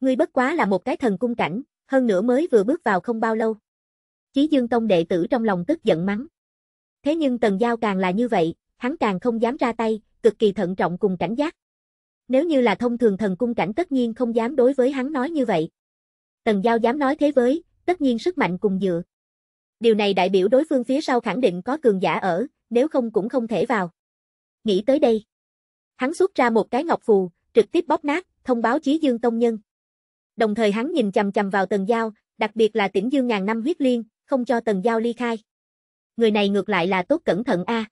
Ngươi bất quá là một cái thần cung cảnh, hơn nữa mới vừa bước vào không bao lâu. Chí Dương Tông đệ tử trong lòng tức giận mắng. Thế nhưng Tần Giao càng là như vậy, hắn càng không dám ra tay, cực kỳ thận trọng cùng cảnh giác. Nếu như là thông thường thần cung cảnh tất nhiên không dám đối với hắn nói như vậy. Tần Giao dám nói thế với, tất nhiên sức mạnh cùng dựa. Điều này đại biểu đối phương phía sau khẳng định có cường giả ở, nếu không cũng không thể vào. Nghĩ tới đây. Hắn xuất ra một cái ngọc phù, trực tiếp bóp nát, thông báo Chí Dương Tông Nhân. Đồng thời hắn nhìn chầm chầm vào Tần Giao, đặc biệt là tỉnh Dương ngàn năm huyết liên, không cho Tần Giao ly khai. Người này ngược lại là tốt cẩn thận a. À.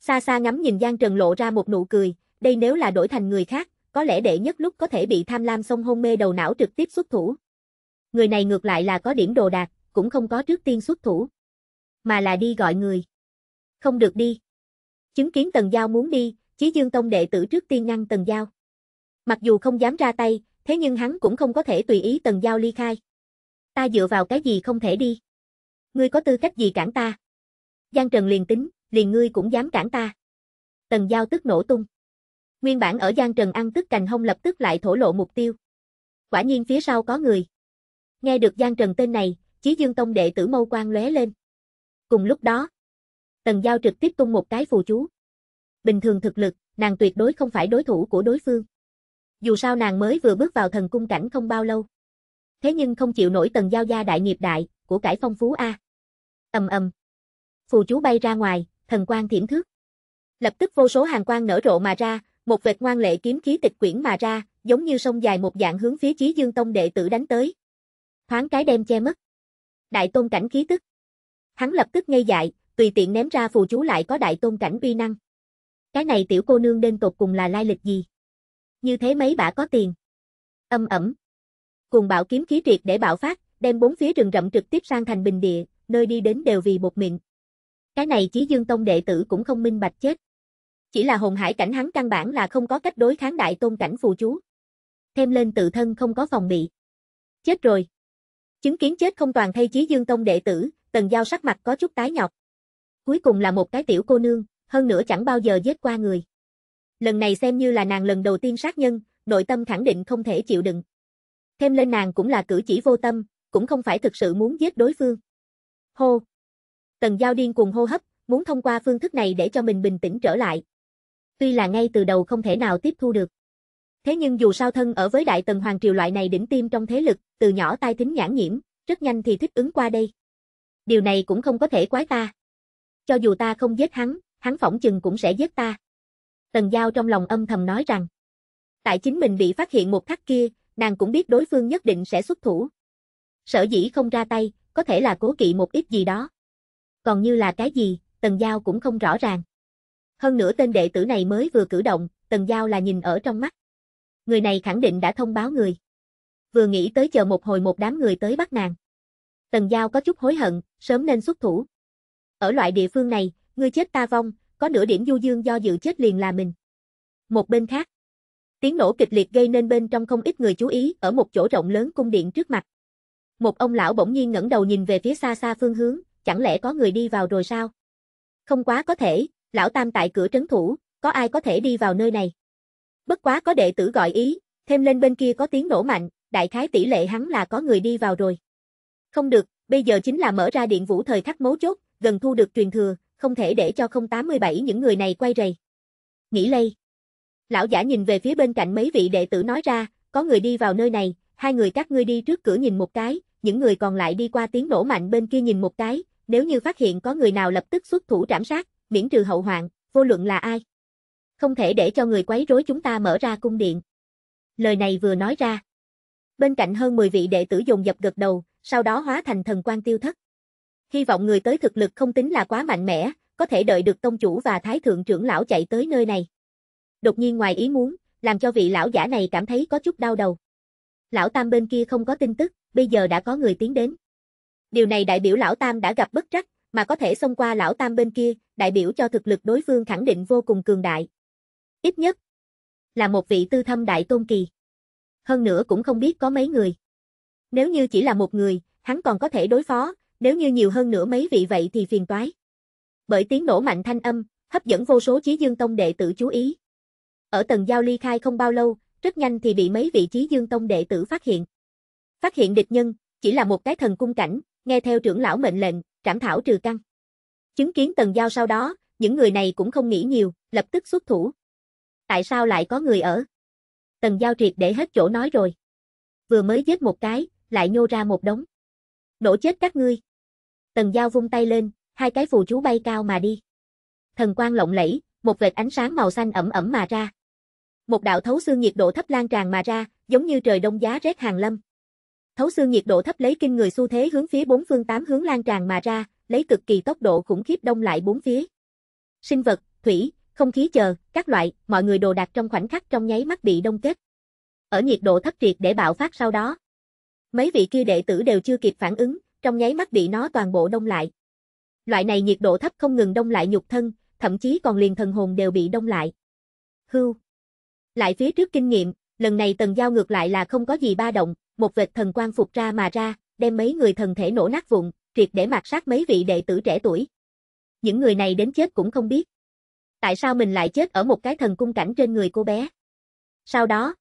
Xa xa ngắm nhìn Giang Trần lộ ra một nụ cười, đây nếu là đổi thành người khác, có lẽ đệ nhất lúc có thể bị tham lam xông hôn mê đầu não trực tiếp xuất thủ. Người này ngược lại là có điểm đồ đạc, cũng không có trước tiên xuất thủ. Mà là đi gọi người. Không được đi. Chứng kiến Tần Giao muốn đi, Chí Dương Tông đệ tử trước tiên ngăn Tần Giao. Mặc dù không dám ra tay, thế nhưng hắn cũng không có thể tùy ý Tần Giao ly khai. Ta dựa vào cái gì không thể đi. Ngươi có tư cách gì cản ta? Giang Trần liền tính, liền ngươi cũng dám cản ta. Tần Giao tức nổ tung. Nguyên bản ở Giang Trần ăn tức cành hông lập tức lại thổ lộ mục tiêu. Quả nhiên phía sau có người. Nghe được Giang Trần tên này, Chí Dương Tông đệ tử mâu quang lóe lên. Cùng lúc đó, Tần Giao trực tiếp tung một cái phù chú. Bình thường thực lực, nàng tuyệt đối không phải đối thủ của đối phương. Dù sao nàng mới vừa bước vào thần cung cảnh không bao lâu. Thế nhưng không chịu nổi Tần Giao gia đại nghiệp đại, của cải phong phú A. ầm ầm Phù chú bay ra ngoài, thần quang thiểm thước. Lập tức vô số hàng quang nở rộ mà ra, một vệt ngoan lệ kiếm khí tịch quyển mà ra, giống như sông dài một dạng hướng phía Chí Dương Tông đệ tử đánh tới. Thoáng cái đem che mất. Đại tôn cảnh khí tức. Hắn lập tức ngây dại, tùy tiện ném ra phù chú lại có đại tôn cảnh uy năng. Cái này tiểu cô nương đến tột cùng là lai lịch gì? Như thế mấy bả có tiền. Âm ẩm. Cùng bạo kiếm khí triệt để bạo phát, đem bốn phía rừng rậm trực tiếp sang thành bình địa, nơi đi đến đều vì một miệng. Cái này Chí Dương Tông đệ tử cũng không minh bạch chết chỉ là hồn hải cảnh hắn căn bản là không có cách đối kháng đại tôn cảnh phù chú. Thêm lên tự thân không có phòng bị. Chết rồi. Chứng kiến chết không toàn thay chí dương tông đệ tử, tần giao sắc mặt có chút tái nhọc. Cuối cùng là một cái tiểu cô nương, hơn nữa chẳng bao giờ giết qua người. Lần này xem như là nàng lần đầu tiên sát nhân, nội tâm khẳng định không thể chịu đựng. Thêm lên nàng cũng là cử chỉ vô tâm, cũng không phải thực sự muốn giết đối phương. Hô! Tần giao điên cùng hô hấp, muốn thông qua phương thức này để cho mình bình tĩnh trở lại, tuy là ngay từ đầu không thể nào tiếp thu được. Thế nhưng dù sao thân ở với Đại Tần Hoàng Triều loại này đỉnh tim trong thế lực, từ nhỏ tai thính nhãn nhiễm, rất nhanh thì thích ứng qua đây. Điều này cũng không có thể quái ta. Cho dù ta không giết hắn, hắn phỏng chừng cũng sẽ giết ta. Tần Giao trong lòng âm thầm nói rằng, tại chính mình bị phát hiện một khắc kia, nàng cũng biết đối phương nhất định sẽ xuất thủ. Sở dĩ không ra tay, có thể là cố kỵ một ít gì đó. Còn như là cái gì, Tần Giao cũng không rõ ràng. Hơn nữa tên đệ tử này mới vừa cử động, Tần Giao là nhìn ở trong mắt. Người này khẳng định đã thông báo người. Vừa nghĩ tới chờ một hồi một đám người tới bắt nàng. Tần Giao có chút hối hận, sớm nên xuất thủ. Ở loại địa phương này, ngươi chết ta vong, có nửa điểm du dương do dự chết liền là mình. Một bên khác, tiếng nổ kịch liệt gây nên bên trong không ít người chú ý ở một chỗ rộng lớn cung điện trước mặt. Một ông lão bỗng nhiên ngẩng đầu nhìn về phía xa xa phương hướng, chẳng lẽ có người đi vào rồi sao? Không quá có thể, lão tam tại cửa trấn thủ, có ai có thể đi vào nơi này. Bất quá có đệ tử gọi ý, thêm lên bên kia có tiếng nổ mạnh, đại khái tỷ lệ hắn là có người đi vào rồi. Không được, bây giờ chính là mở ra điện vũ thời khắc mấu chốt, gần thu được truyền thừa, không thể để cho 087 những người này quay rầy. Nghĩ lây. Lão giả nhìn về phía bên cạnh mấy vị đệ tử nói ra, có người đi vào nơi này, hai người các ngươi đi trước cửa nhìn một cái, những người còn lại đi qua tiếng nổ mạnh bên kia nhìn một cái, nếu như phát hiện có người nào lập tức xuất thủ trảm sát, miễn trừ hậu hoạn, vô luận là ai. Không thể để cho người quấy rối chúng ta mở ra cung điện. Lời này vừa nói ra. Bên cạnh hơn 10 vị đệ tử dùng dập gật đầu, sau đó hóa thành thần quan tiêu thất. Hy vọng người tới thực lực không tính là quá mạnh mẽ, có thể đợi được tông chủ và thái thượng trưởng lão chạy tới nơi này. Đột nhiên ngoài ý muốn, làm cho vị lão giả này cảm thấy có chút đau đầu. Lão Tam bên kia không có tin tức, bây giờ đã có người tiến đến. Điều này đại biểu lão Tam đã gặp bất trắc, mà có thể xông qua lão tam bên kia, đại biểu cho thực lực đối phương khẳng định vô cùng cường đại. Ít nhất là một vị tư thâm đại tôn kỳ. Hơn nữa cũng không biết có mấy người. Nếu như chỉ là một người, hắn còn có thể đối phó, nếu như nhiều hơn nữa mấy vị vậy thì phiền toái. Bởi tiếng nổ mạnh thanh âm, hấp dẫn vô số Chí Dương Tông đệ tử chú ý. Ở tầng giao ly khai không bao lâu, rất nhanh thì bị mấy vị Chí Dương Tông đệ tử phát hiện. Phát hiện địch nhân, chỉ là một cái thần cung cảnh, nghe theo trưởng lão mệnh lệnh, trảm thảo trừ căn. Chứng kiến Tần Giao sau đó, những người này cũng không nghĩ nhiều, lập tức xuất thủ. Tại sao lại có người ở? Tần Giao triệt để hết chỗ nói rồi. Vừa mới giết một cái, lại nhô ra một đống. Nổ chết các ngươi. Tần Giao vung tay lên, hai cái phù chú bay cao mà đi. Thần quang lộng lẫy, một vệt ánh sáng màu xanh ẩm ẩm mà ra. Một đạo thấu xương nhiệt độ thấp lan tràn mà ra, giống như trời đông giá rét hàng lâm thấu xương nhiệt độ thấp lấy kinh người xu thế hướng phía bốn phương tám hướng lan tràn mà ra, lấy cực kỳ tốc độ khủng khiếp đông lại bốn phía. Sinh vật, thủy, không khí chờ, các loại, mọi người đồ đạc trong khoảnh khắc trong nháy mắt bị đông kết. Ở nhiệt độ thấp triệt để bạo phát sau đó. Mấy vị kia đệ tử đều chưa kịp phản ứng, trong nháy mắt bị nó toàn bộ đông lại. Loại này nhiệt độ thấp không ngừng đông lại nhục thân, thậm chí còn liền thần hồn đều bị đông lại. Hưu. Lại phía trước kinh nghiệm, lần này tần giao ngược lại là không có gì ba động, một vệt thần quang phục ra mà ra, đem mấy người thần thể nổ nát vụn, triệt để mạt sát mấy vị đệ tử trẻ tuổi. Những người này đến chết cũng không biết. Tại sao mình lại chết ở một cái thần cung cảnh trên người cô bé? Sau đó,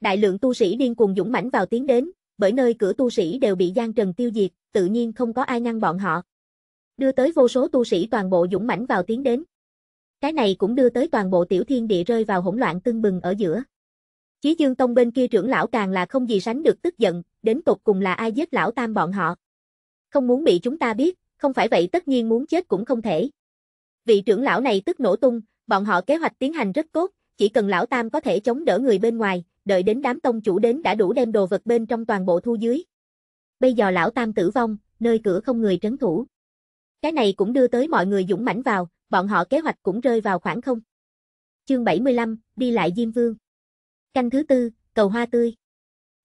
đại lượng tu sĩ điên cuồng dũng mãnh vào tiến đến, bởi nơi cửa tu sĩ đều bị Giang Trần tiêu diệt, tự nhiên không có ai ngăn bọn họ. Đưa tới vô số tu sĩ toàn bộ dũng mãnh vào tiến đến. Cái này cũng đưa tới toàn bộ tiểu thiên địa rơi vào hỗn loạn tưng bừng ở giữa. Chí Dương Tông bên kia trưởng lão càng là không gì sánh được tức giận, đến tột cùng là ai giết lão tam bọn họ. Không muốn bị chúng ta biết, không phải vậy tất nhiên muốn chết cũng không thể. Vị trưởng lão này tức nổ tung, bọn họ kế hoạch tiến hành rất tốt, chỉ cần lão tam có thể chống đỡ người bên ngoài, đợi đến đám tông chủ đến đã đủ đem đồ vật bên trong toàn bộ thu dưới. Bây giờ lão tam tử vong, nơi cửa không người trấn thủ. Cái này cũng đưa tới mọi người dũng mãnh vào, bọn họ kế hoạch cũng rơi vào khoảng không. Chương 75, đi lại Diêm Vương. Canh thứ tư, cầu hoa tươi.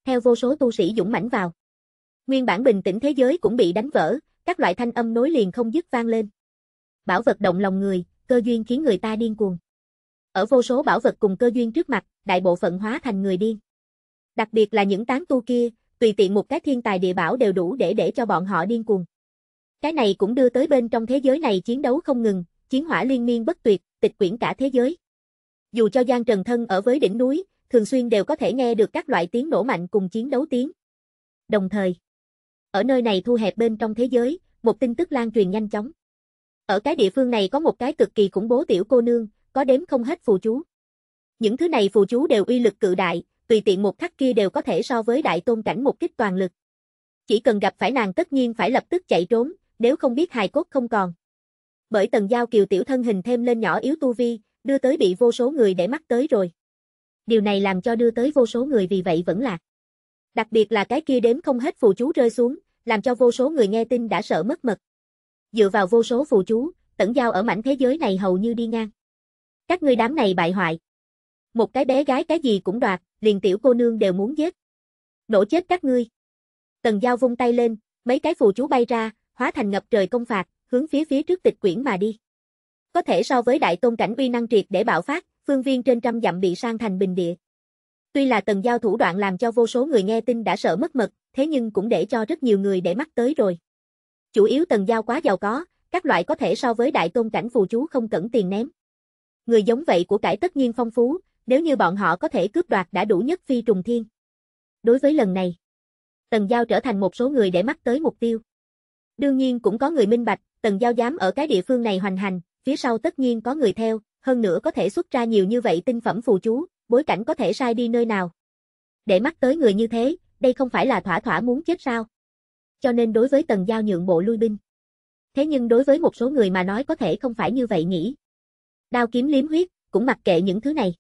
Theo vô số tu sĩ dũng mãnh vào. Nguyên bản bình tĩnh thế giới cũng bị đánh vỡ, các loại thanh âm nối liền không dứt vang lên. Bảo vật động lòng người, cơ duyên khiến người ta điên cuồng. Ở vô số bảo vật cùng cơ duyên trước mặt, đại bộ phận hóa thành người điên. Đặc biệt là những tán tu kia, tùy tiện một cái thiên tài địa bảo đều đủ để để cho bọn họ điên cuồng. Cái này cũng đưa tới bên trong thế giới này chiến đấu không ngừng, chiến hỏa liên miên bất tuyệt, tịch quyển cả thế giới. Dù cho Giang Trần Thân ở với đỉnh núi, thường xuyên đều có thể nghe được các loại tiếng nổ mạnh cùng chiến đấu tiếng. Đồng thời, ở nơi này thu hẹp bên trong thế giới, một tin tức lan truyền nhanh chóng. Ở cái địa phương này có một cái cực kỳ khủng bố tiểu cô nương, có đếm không hết phù chú. Những thứ này phù chú đều uy lực cự đại, tùy tiện một khắc kia đều có thể so với đại tôn cảnh một kích toàn lực. Chỉ cần gặp phải nàng tất nhiên phải lập tức chạy trốn, nếu không biết hài cốt không còn. Bởi tần giao kiều tiểu thân hình thêm lên nhỏ yếu tu vi, đưa tới bị vô số người để mắt tới rồi điều này làm cho đưa tới vô số người vì vậy vẫn lạc. Đặc biệt là cái kia đếm không hết phù chú rơi xuống, làm cho vô số người nghe tin đã sợ mất mật. Dựa vào vô số phù chú, tẩn giao ở mảnh thế giới này hầu như đi ngang. Các ngươi đám này bại hoại. Một cái bé gái cái gì cũng đoạt, liền tiểu cô nương đều muốn giết. Nổ chết các ngươi. Tần giao vung tay lên, mấy cái phù chú bay ra, hóa thành ngập trời công phạt, hướng phía phía trước tịch quyển mà đi. Có thể so với đại tôn cảnh uy năng triệt để bạo phát, phương viên trên trăm dặm bị sang thành bình địa. Tuy là tần giao thủ đoạn làm cho vô số người nghe tin đã sợ mất mật, thế nhưng cũng để cho rất nhiều người để mắt tới rồi. Chủ yếu tần giao quá giàu có, các loại có thể so với đại tôn cảnh phù chú không cẩn tiền ném. Người giống vậy của cải tất nhiên phong phú, nếu như bọn họ có thể cướp đoạt đã đủ nhất phi trùng thiên. Đối với lần này, tần giao trở thành một số người để mắt tới mục tiêu. Đương nhiên cũng có người minh bạch, tần giao dám ở cái địa phương này hoành hành, phía sau tất nhiên có người theo, hơn nữa có thể xuất ra nhiều như vậy tinh phẩm phù chú, bối cảnh có thể sai đi nơi nào. Để mắt tới người như thế, đây không phải là thỏa thỏa muốn chết sao. Cho nên đối với tần giao nhượng bộ lui binh. Thế nhưng đối với một số người mà nói có thể không phải như vậy nghĩ. Đao kiếm liếm huyết, cũng mặc kệ những thứ này.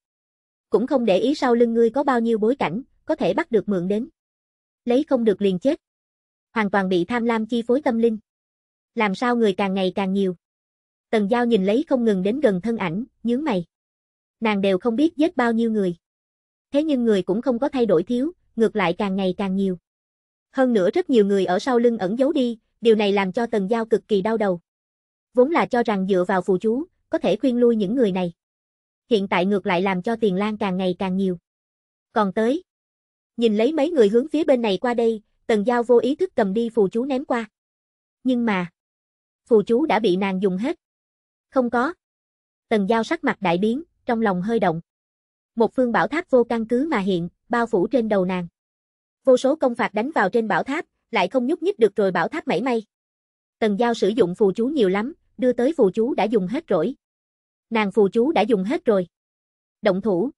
Cũng không để ý sau lưng ngươi có bao nhiêu bối cảnh, có thể bắt được mượn đến. Lấy không được liền chết. Hoàn toàn bị tham lam chi phối tâm linh. Làm sao người càng ngày càng nhiều. Tần Giao nhìn lấy không ngừng đến gần thân ảnh, nhướng mày. Nàng đều không biết giết bao nhiêu người. Thế nhưng người cũng không có thay đổi thiếu, ngược lại càng ngày càng nhiều. Hơn nữa rất nhiều người ở sau lưng ẩn giấu đi, điều này làm cho Tần Giao cực kỳ đau đầu. Vốn là cho rằng dựa vào phù chú, có thể khuyên lui những người này. Hiện tại ngược lại làm cho tiền lan càng ngày càng nhiều. Còn tới. Nhìn lấy mấy người hướng phía bên này qua đây, Tần Giao vô ý thức cầm đi phù chú ném qua. Nhưng mà, phù chú đã bị nàng dùng hết. Không có. Tần Giao sắc mặt đại biến, trong lòng hơi động. Một phương bảo tháp vô căn cứ mà hiện, bao phủ trên đầu nàng. Vô số công phạt đánh vào trên bảo tháp, lại không nhúc nhích được rồi bảo tháp mảy may. Tần Giao sử dụng phù chú nhiều lắm, đưa tới phù chú đã dùng hết rồi. Nàng phù chú đã dùng hết rồi. Động thủ.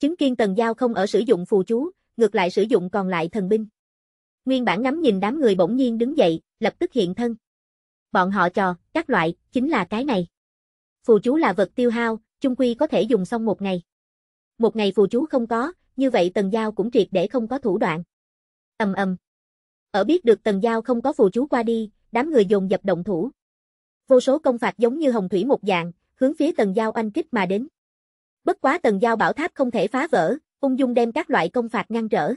Chứng kiến Tần Giao không ở sử dụng phù chú, ngược lại sử dụng còn lại thần binh. Nguyên bản ngắm nhìn đám người bỗng nhiên đứng dậy, lập tức hiện thân. Bọn họ trò, các loại, chính là cái này phù chú là vật tiêu hao, chung quy có thể dùng xong một ngày. Một ngày phù chú không có, như vậy Tần Giao cũng triệt để không có thủ đoạn. Ầm ầm. Ở biết được Tần Giao không có phù chú qua đi, đám người dồn dập động thủ. Vô số công phạt giống như hồng thủy một dạng, hướng phía Tần Giao anh kích mà đến. Bất quá Tần Giao bảo tháp không thể phá vỡ, ung dung đem các loại công phạt ngăn trở.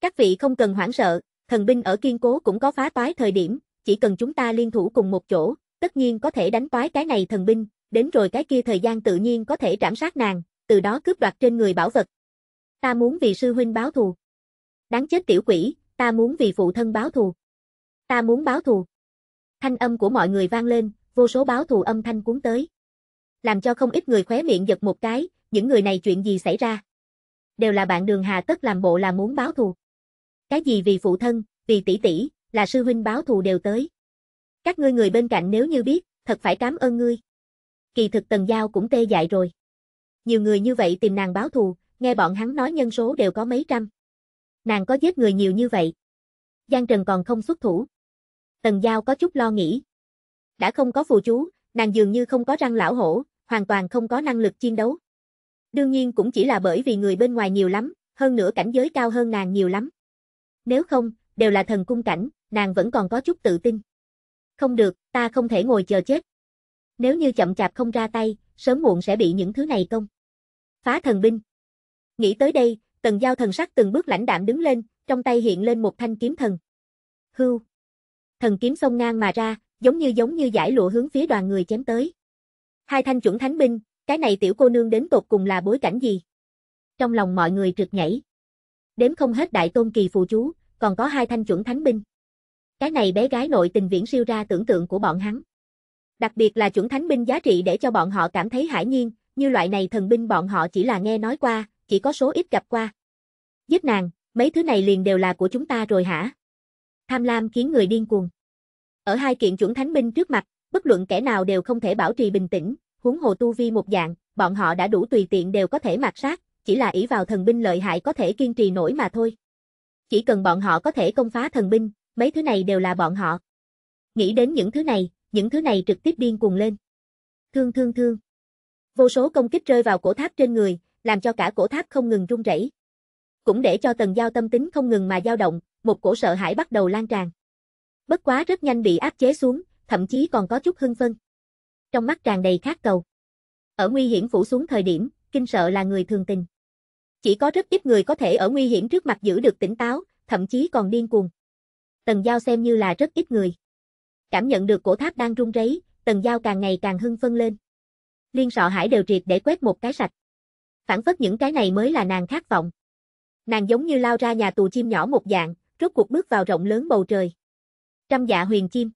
Các vị không cần hoảng sợ, thần binh ở kiên cố cũng có phá toái thời điểm, chỉ cần chúng ta liên thủ cùng một chỗ, tất nhiên có thể đánh toái cái này thần binh, đến rồi cái kia thời gian tự nhiên có thể trảm sát nàng, từ đó cướp đoạt trên người bảo vật. Ta muốn vì sư huynh báo thù. Đáng chết tiểu quỷ, ta muốn vì phụ thân báo thù. Ta muốn báo thù. Thanh âm của mọi người vang lên, vô số báo thù âm thanh cuốn tới. Làm cho không ít người khóe miệng giật một cái, những người này chuyện gì xảy ra? Đều là bạn đường hà tất làm bộ là muốn báo thù. Cái gì vì phụ thân, vì tỷ tỷ, là sư huynh báo thù đều tới. Các ngươi người bên cạnh nếu như biết, thật phải cảm ơn ngươi kỳ thực Tần Giao cũng tê dại rồi. Nhiều người như vậy tìm nàng báo thù, nghe bọn hắn nói nhân số đều có mấy trăm. Nàng có giết người nhiều như vậy. Giang Trần còn không xuất thủ. Tần Giao có chút lo nghĩ. Đã không có phù chú, nàng dường như không có răng lão hổ, hoàn toàn không có năng lực chiến đấu. Đương nhiên cũng chỉ là bởi vì người bên ngoài nhiều lắm, hơn nữa cảnh giới cao hơn nàng nhiều lắm. Nếu không, đều là thần cung cảnh, nàng vẫn còn có chút tự tin. Không được, ta không thể ngồi chờ chết nếu như chậm chạp không ra tay, sớm muộn sẽ bị những thứ này công. Phá thần binh. Nghĩ tới đây, tần giao thần sắc từng bước lãnh đạm đứng lên, trong tay hiện lên một thanh kiếm thần. Hưu. Thần kiếm sông ngang mà ra, giống như giống như giải lụa hướng phía đoàn người chém tới. Hai thanh chuẩn thánh binh, cái này tiểu cô nương đến tột cùng là bối cảnh gì? Trong lòng mọi người trượt nhảy. Đếm không hết đại tôn kỳ phù chú, còn có hai thanh chuẩn thánh binh. Cái này bé gái nội tình viễn siêu ra tưởng tượng của bọn hắn đặc biệt là chuẩn thánh binh giá trị để cho bọn họ cảm thấy hải nhiên, như loại này thần binh bọn họ chỉ là nghe nói qua, chỉ có số ít gặp qua. Giết nàng, mấy thứ này liền đều là của chúng ta rồi hả? Tham lam khiến người điên cuồng. Ở hai kiện chuẩn thánh binh trước mặt, bất luận kẻ nào đều không thể bảo trì bình tĩnh, huống hồ tu vi một dạng, bọn họ đã đủ tùy tiện đều có thể mạt sát, chỉ là ỷ vào thần binh lợi hại có thể kiên trì nổi mà thôi. Chỉ cần bọn họ có thể công phá thần binh, mấy thứ này đều là bọn họ. Nghĩ đến những thứ này, những thứ này trực tiếp điên cuồng lên. Thương thương thương. Vô số công kích rơi vào cổ tháp trên người, làm cho cả cổ tháp không ngừng rung rẩy. Cũng để cho tần giao tâm tính không ngừng mà dao động, một cổ sợ hãi bắt đầu lan tràn. Bất quá rất nhanh bị áp chế xuống, thậm chí còn có chút hưng phân. Trong mắt tràn đầy khát cầu. Ở nguy hiểm phủ xuống thời điểm, kinh sợ là người thường tình. Chỉ có rất ít người có thể ở nguy hiểm trước mặt giữ được tỉnh táo, thậm chí còn điên cuồng. Tần Giao xem như là rất ít người. Cảm nhận được cổ tháp đang rung rấy, tần giao càng ngày càng hưng phân lên. Liên sọ hải đều triệt để quét một cái sạch. Phản phất những cái này mới là nàng khát vọng. Nàng giống như lao ra nhà tù chim nhỏ một dạng, rốt cuộc bước vào rộng lớn bầu trời. Trăm dạ huyền chim.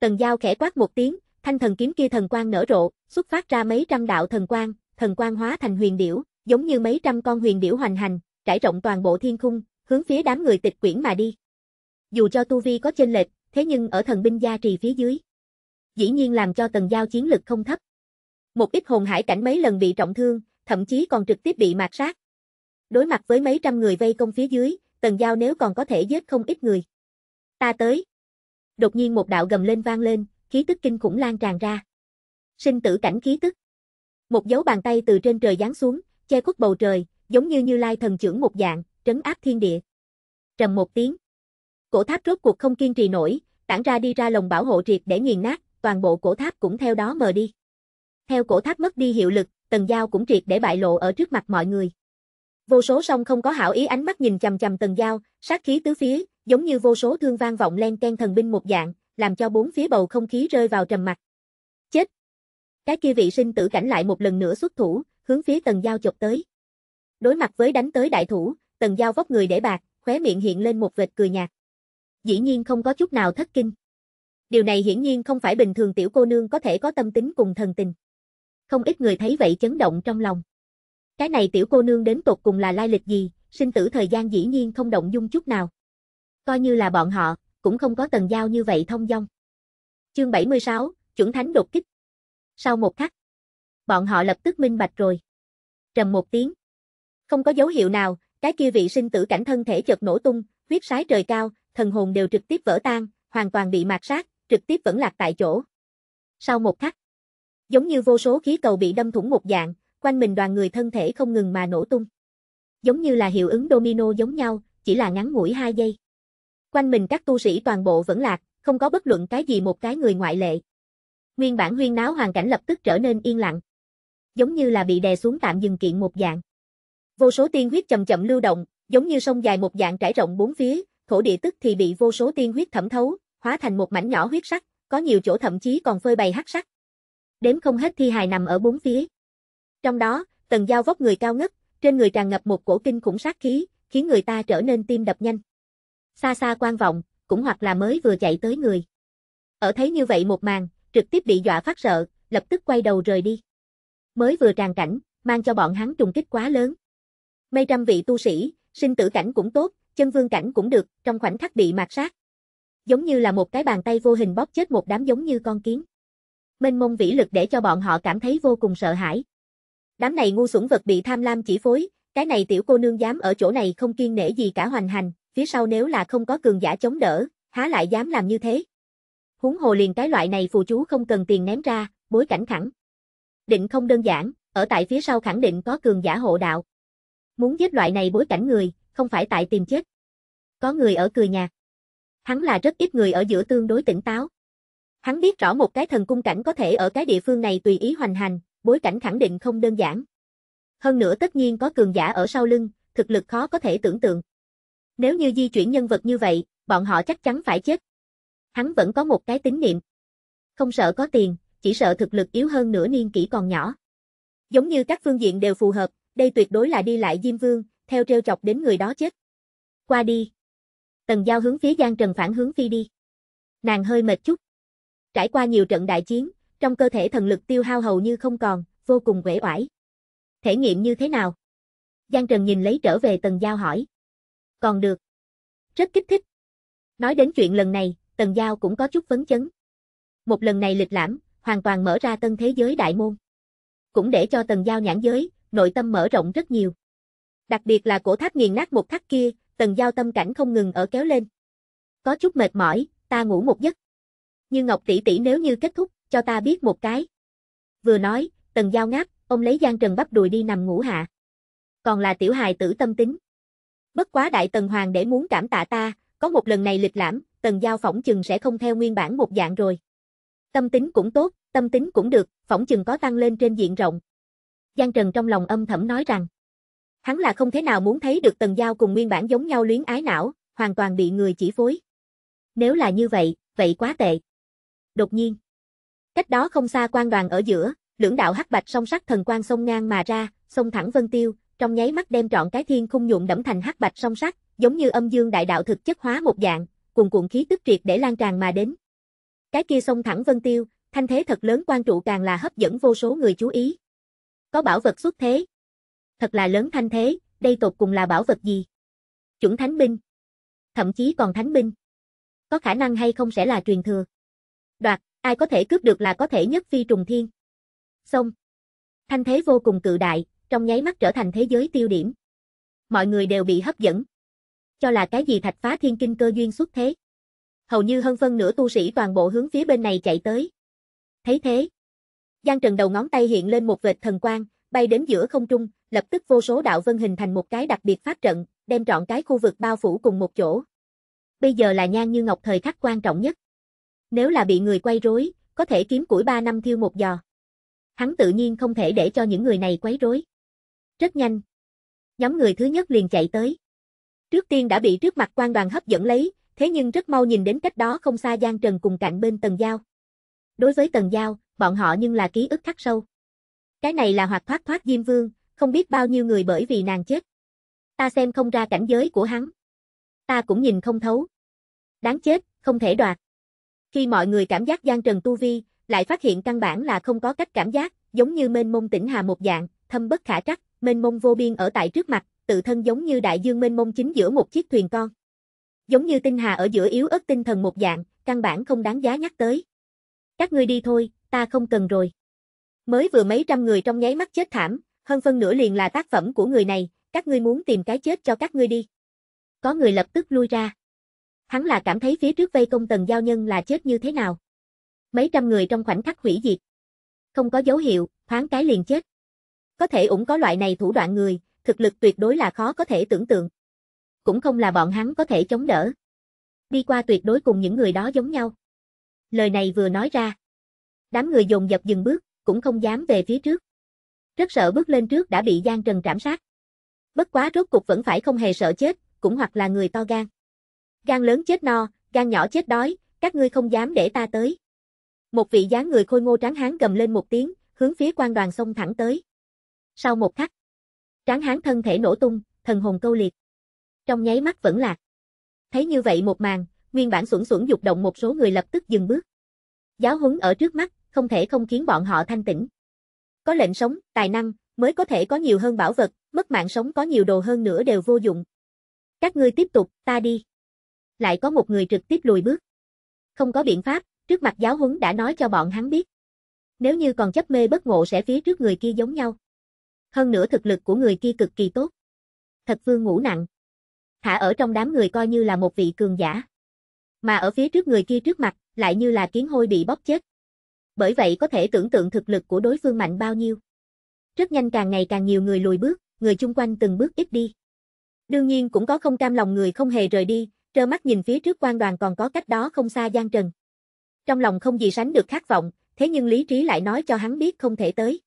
Tần giao khẽ quát một tiếng, thanh thần kiếm kia thần quang nở rộ, xuất phát ra mấy trăm đạo thần quang, thần quang hóa thành huyền điểu, giống như mấy trăm con huyền điểu hoành hành, trải rộng toàn bộ thiên khung, hướng phía đám người tịch quyển mà đi. Dù cho tu vi có chênh lệch, thế nhưng ở thần binh gia trì phía dưới. Dĩ nhiên làm cho tần giao chiến lực không thấp. Một ít hồn hải cảnh mấy lần bị trọng thương, thậm chí còn trực tiếp bị mạt sát. Đối mặt với mấy trăm người vây công phía dưới, tần giao nếu còn có thể giết không ít người. Ta tới. Đột nhiên một đạo gầm lên vang lên, khí tức kinh khủng lan tràn ra. Sinh tử cảnh khí tức. Một dấu bàn tay từ trên trời giáng xuống, che khuất bầu trời, giống như như lai thần trưởng một dạng, trấn áp thiên địa. Trầm một tiếng. Cổ tháp rốt cuộc không kiên trì nổi, tản ra đi ra lồng bảo hộ triệt để nghiền nát, toàn bộ cổ tháp cũng theo đó mờ đi. Theo cổ tháp mất đi hiệu lực, tần giao cũng triệt để bại lộ ở trước mặt mọi người. Vô số song không có hảo ý ánh mắt nhìn chằm chằm tần giao, sát khí tứ phía, giống như vô số thương vang vọng len ken thần binh một dạng, làm cho bốn phía bầu không khí rơi vào trầm mặc. Chết! Cái kia vị sinh tử cảnh lại một lần nữa xuất thủ, hướng phía tần giao chụp tới. Đối mặt với đánh tới đại thủ, tần giao vóc người để bạc, khóe miệng hiện lên một vệt cười nhạt dĩ nhiên không có chút nào thất kinh. Điều này hiển nhiên không phải bình thường tiểu cô nương có thể có tâm tính cùng thần tình. Không ít người thấy vậy chấn động trong lòng. Cái này tiểu cô nương đến tột cùng là lai lịch gì, sinh tử thời gian dĩ nhiên không động dung chút nào. Coi như là bọn họ, cũng không có tầng giao như vậy thông dong. Chương 76, chuẩn thánh đột kích. Sau một khắc, bọn họ lập tức minh bạch rồi. Trầm một tiếng. Không có dấu hiệu nào, cái kia vị sinh tử cảnh thân thể chợt nổ tung, huyết sái trời cao, thần hồn đều trực tiếp vỡ tan, hoàn toàn bị mạt sát, trực tiếp vẫn lạc tại chỗ. Sau một khắc, giống như vô số khí cầu bị đâm thủng một dạng, quanh mình đoàn người thân thể không ngừng mà nổ tung. Giống như là hiệu ứng domino giống nhau, chỉ là ngắn ngủi 2 giây. Quanh mình các tu sĩ toàn bộ vẫn lạc, không có bất luận cái gì một cái người ngoại lệ. Nguyên bản huyên náo hoàn cảnh lập tức trở nên yên lặng. Giống như là bị đè xuống tạm dừng kiện một dạng. Vô số tiên huyết chậm chậm lưu động, giống như sông dài một dạng trải rộng bốn phía, thổ địa tức thì bị vô số tiên huyết thẩm thấu, hóa thành một mảnh nhỏ huyết sắc, có nhiều chỗ thậm chí còn phơi bày hắc sắc. Đếm không hết thi hài nằm ở bốn phía. Trong đó, Tần Dao vóc người cao ngất, trên người tràn ngập một cổ kinh khủng sát khí, khiến người ta trở nên tim đập nhanh. Xa xa quan vọng, cũng hoặc là mới vừa chạy tới người. Ở thấy như vậy một màn, trực tiếp bị dọa phát sợ, lập tức quay đầu rời đi. Mới vừa tràn cảnh, mang cho bọn hắn trùng kích quá lớn. Mấy trăm vị tu sĩ, sinh tử cảnh cũng tốt, chân vương cảnh cũng được, trong khoảnh khắc bị mạt sát. Giống như là một cái bàn tay vô hình bóp chết một đám giống như con kiến. Mênh mông vĩ lực để cho bọn họ cảm thấy vô cùng sợ hãi. Đám này ngu xuẩn vật bị tham lam chỉ phối, cái này tiểu cô nương dám ở chỗ này không kiên nể gì cả hoành hành, phía sau nếu là không có cường giả chống đỡ, há lại dám làm như thế. Huống hồ liền cái loại này phù chú không cần tiền ném ra, bối cảnh khẳng. Định không đơn giản, ở tại phía sau khẳng định có cường giả hộ đạo. Muốn giết loại này bối cảnh người, không phải tại tìm chết. Có người ở cười nhạt. Hắn là rất ít người ở giữa tương đối tỉnh táo. Hắn biết rõ một cái thần cung cảnh có thể ở cái địa phương này tùy ý hoành hành, bối cảnh khẳng định không đơn giản. Hơn nữa tất nhiên có cường giả ở sau lưng, thực lực khó có thể tưởng tượng. Nếu như di chuyển nhân vật như vậy, bọn họ chắc chắn phải chết. Hắn vẫn có một cái tín niệm. Không sợ có tiền, chỉ sợ thực lực yếu hơn nửa niên kỷ còn nhỏ. Giống như các phương diện đều phù hợp, đây tuyệt đối là đi lại Diêm Vương, theo treo chọc đến người đó chết. Qua đi. Tần Giao hướng phía Giang Trần phản hướng phi đi. Nàng hơi mệt chút. Trải qua nhiều trận đại chiến, trong cơ thể thần lực tiêu hao hầu như không còn, vô cùng uể oải. Thể nghiệm như thế nào? Giang Trần nhìn lấy trở về Tần Giao hỏi. Còn được. Rất kích thích. Nói đến chuyện lần này, Tần Giao cũng có chút phấn chấn. Một lần này lịch lãm, hoàn toàn mở ra tân thế giới đại môn. Cũng để cho Tần Giao nhãn giới, nội tâm mở rộng rất nhiều. Đặc biệt là cổ tháp nghiền nát một thắt kia, tần giao tâm cảnh không ngừng ở kéo lên. Có chút mệt mỏi, ta ngủ một giấc. Như Ngọc tỷ tỷ nếu như kết thúc, cho ta biết một cái. Vừa nói, tần giao ngáp, ông lấy gian Trần bắp đùi đi nằm ngủ hạ. Còn là tiểu hài tử tâm tính. Bất quá đại tần hoàng để muốn cảm tạ ta, có một lần này lịch lãm, tần giao phỏng chừng sẽ không theo nguyên bản một dạng rồi. Tâm tính cũng tốt, tâm tính cũng được, phỏng chừng có tăng lên trên diện rộng. Giang Trần trong lòng âm thầm nói rằng. Hắn là không thế nào muốn thấy được tần giao cùng nguyên bản giống nhau luyến ái não, hoàn toàn bị người chỉ phối. Nếu là như vậy, vậy quá tệ. Đột nhiên, cách đó không xa quan đoàn ở giữa, lưỡng đạo hắc bạch song sắc thần quang sông ngang mà ra, sông thẳng vân tiêu, trong nháy mắt đem trọn cái thiên khung nhuộm đẫm thành hắc bạch song sắc, giống như âm dương đại đạo thực chất hóa một dạng, cuồn cuộn khí tức triệt để lan tràn mà đến. Cái kia sông thẳng vân tiêu, thanh thế thật lớn quan trụ càng là hấp dẫn vô số người chú ý. Có bảo vật xuất thế, thật là lớn thanh thế, đây tột cùng là bảo vật gì? Chuẩn thánh binh. Thậm chí còn thánh binh. Có khả năng hay không sẽ là truyền thừa. Đoạt, ai có thể cướp được là có thể nhất phi trùng thiên. Xong. Thanh thế vô cùng cự đại, trong nháy mắt trở thành thế giới tiêu điểm. Mọi người đều bị hấp dẫn. Cho là cái gì thạch phá thiên kinh cơ duyên xuất thế. Hầu như hơn phân nửa tu sĩ toàn bộ hướng phía bên này chạy tới. Thấy thế. Giang Trần đầu ngón tay hiện lên một vệt thần quang, bay đến giữa không trung, lập tức vô số đạo vân hình thành một cái đặc biệt phát trận, đem trọn cái khu vực bao phủ cùng một chỗ. Bây giờ là Nhan Như Ngọc thời khắc quan trọng nhất. Nếu là bị người quay rối, có thể kiếm củi 3 năm thiêu một giò. Hắn tự nhiên không thể để cho những người này quấy rối. Rất nhanh. Nhóm người thứ nhất liền chạy tới. Trước tiên đã bị trước mặt quan đoàn hấp dẫn lấy, thế nhưng rất mau nhìn đến cách đó không xa Giang Trần cùng cạnh bên tầng Giao. Đối với tầng Giao, bọn họ nhưng là ký ức khắc sâu. Cái này là hoạt thoát thoát Diêm Vương, không biết bao nhiêu người bởi vì nàng chết. Ta xem không ra cảnh giới của hắn. Ta cũng nhìn không thấu. Đáng chết, không thể đoạt. Khi mọi người cảm giác gian trần tu vi, lại phát hiện căn bản là không có cách cảm giác, giống như mênh mông tỉnh hà một dạng, thâm bất khả trắc, mênh mông vô biên ở tại trước mặt, tự thân giống như đại dương mênh mông chính giữa một chiếc thuyền con. Giống như tinh hà ở giữa yếu ớt tinh thần một dạng, căn bản không đáng giá nhắc tới. Các ngươi đi thôi, ta không cần rồi. Mới vừa mấy trăm người trong nháy mắt chết thảm, hơn phân nửa liền là tác phẩm của người này, các ngươi muốn tìm cái chết cho các ngươi đi. Có người lập tức lui ra. Hắn là cảm thấy phía trước vây công tần giao nhân là chết như thế nào. Mấy trăm người trong khoảnh khắc hủy diệt. Không có dấu hiệu, thoáng cái liền chết. Có thể ủng có loại này thủ đoạn người, thực lực tuyệt đối là khó có thể tưởng tượng. Cũng không là bọn hắn có thể chống đỡ. Đi qua tuyệt đối cùng những người đó giống nhau. Lời này vừa nói ra. Đám người dồn dập dừng bước, cũng không dám về phía trước rất sợ bước lên trước đã bị Giang Trần trảm sát. Bất quá rốt cục vẫn phải không hề sợ chết, cũng hoặc là người to gan. Gan lớn chết no, gan nhỏ chết đói, các ngươi không dám để ta tới. Một vị dáng người khôi ngô tráng hán gầm lên một tiếng, hướng phía quan đoàn sông thẳng tới. Sau một khắc, tráng hán thân thể nổ tung, thần hồn câu liệt. Trong nháy mắt vẫn lạc. Thấy như vậy một màn, nguyên bản xuẩn xuẩn dục động một số người lập tức dừng bước. Giáo huấn ở trước mắt, không thể không khiến bọn họ thanh tĩnh. Có lệnh sống, tài năng, mới có thể có nhiều hơn bảo vật, mất mạng sống có nhiều đồ hơn nữa đều vô dụng. Các ngươi tiếp tục, ta đi. Lại có một người trực tiếp lùi bước. Không có biện pháp, trước mặt giáo huấn đã nói cho bọn hắn biết. Nếu như còn chấp mê bất ngộ sẽ phía trước người kia giống nhau. Hơn nữa thực lực của người kia cực kỳ tốt. Thật vương ngủ nặng. Thả ở trong đám người coi như là một vị cường giả. Mà ở phía trước người kia trước mặt, lại như là kiến hôi bị bóp chết bởi vậy có thể tưởng tượng thực lực của đối phương mạnh bao nhiêu. Rất nhanh càng ngày càng nhiều người lùi bước, người chung quanh từng bước ít đi. Đương nhiên cũng có không cam lòng người không hề rời đi, trơ mắt nhìn phía trước quan đoàn còn có cách đó không xa Giang Trần. Trong lòng không gì sánh được khát vọng, thế nhưng lý trí lại nói cho hắn biết không thể tới.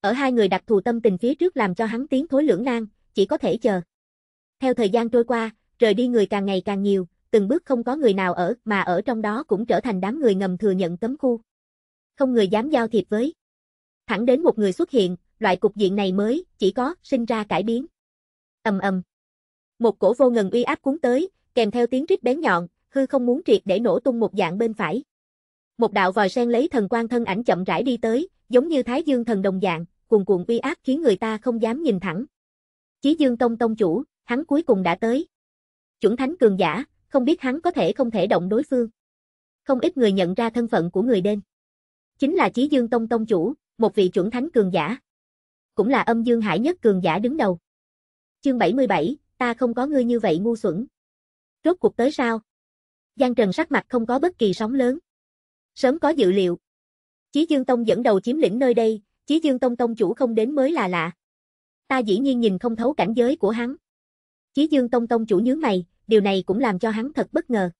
Ở hai người đặc thù tâm tình phía trước làm cho hắn tiến thối lưỡng nan, chỉ có thể chờ. Theo thời gian trôi qua, rời đi người càng ngày càng nhiều, từng bước không có người nào ở, mà ở trong đó cũng trở thành đám người ngầm thừa nhận cấm khu không người dám giao thiệp với. Thẳng đến một người xuất hiện, loại cục diện này mới, chỉ có, sinh ra cải biến. ầm ầm Một cổ vô ngần uy áp cuốn tới, kèm theo tiếng rít bén nhọn, hư không muốn triệt để nổ tung một dạng bên phải. Một đạo vòi sen lấy thần quan thân ảnh chậm rãi đi tới, giống như Thái Dương thần đồng dạng, cuồn cuộn uy áp khiến người ta không dám nhìn thẳng. Chí Dương Tông Tông chủ, hắn cuối cùng đã tới. Chuẩn thánh cường giả, không biết hắn có thể không thể động đối phương. Không ít người nhận ra thân phận của người đen chính là Chí Dương Tông Tông Chủ, một vị chuẩn thánh cường giả. Cũng là âm dương hải nhất cường giả đứng đầu. Chương 77, ta không có ngươi như vậy ngu xuẩn. Rốt cuộc tới sao? Giang Trần sắc mặt không có bất kỳ sóng lớn. Sớm có dự liệu. Chí Dương Tông dẫn đầu chiếm lĩnh nơi đây, Chí Dương Tông Tông Chủ không đến mới là lạ. Ta dĩ nhiên nhìn không thấu cảnh giới của hắn. Chí Dương Tông Tông Chủ nhớ mày, điều này cũng làm cho hắn thật bất ngờ.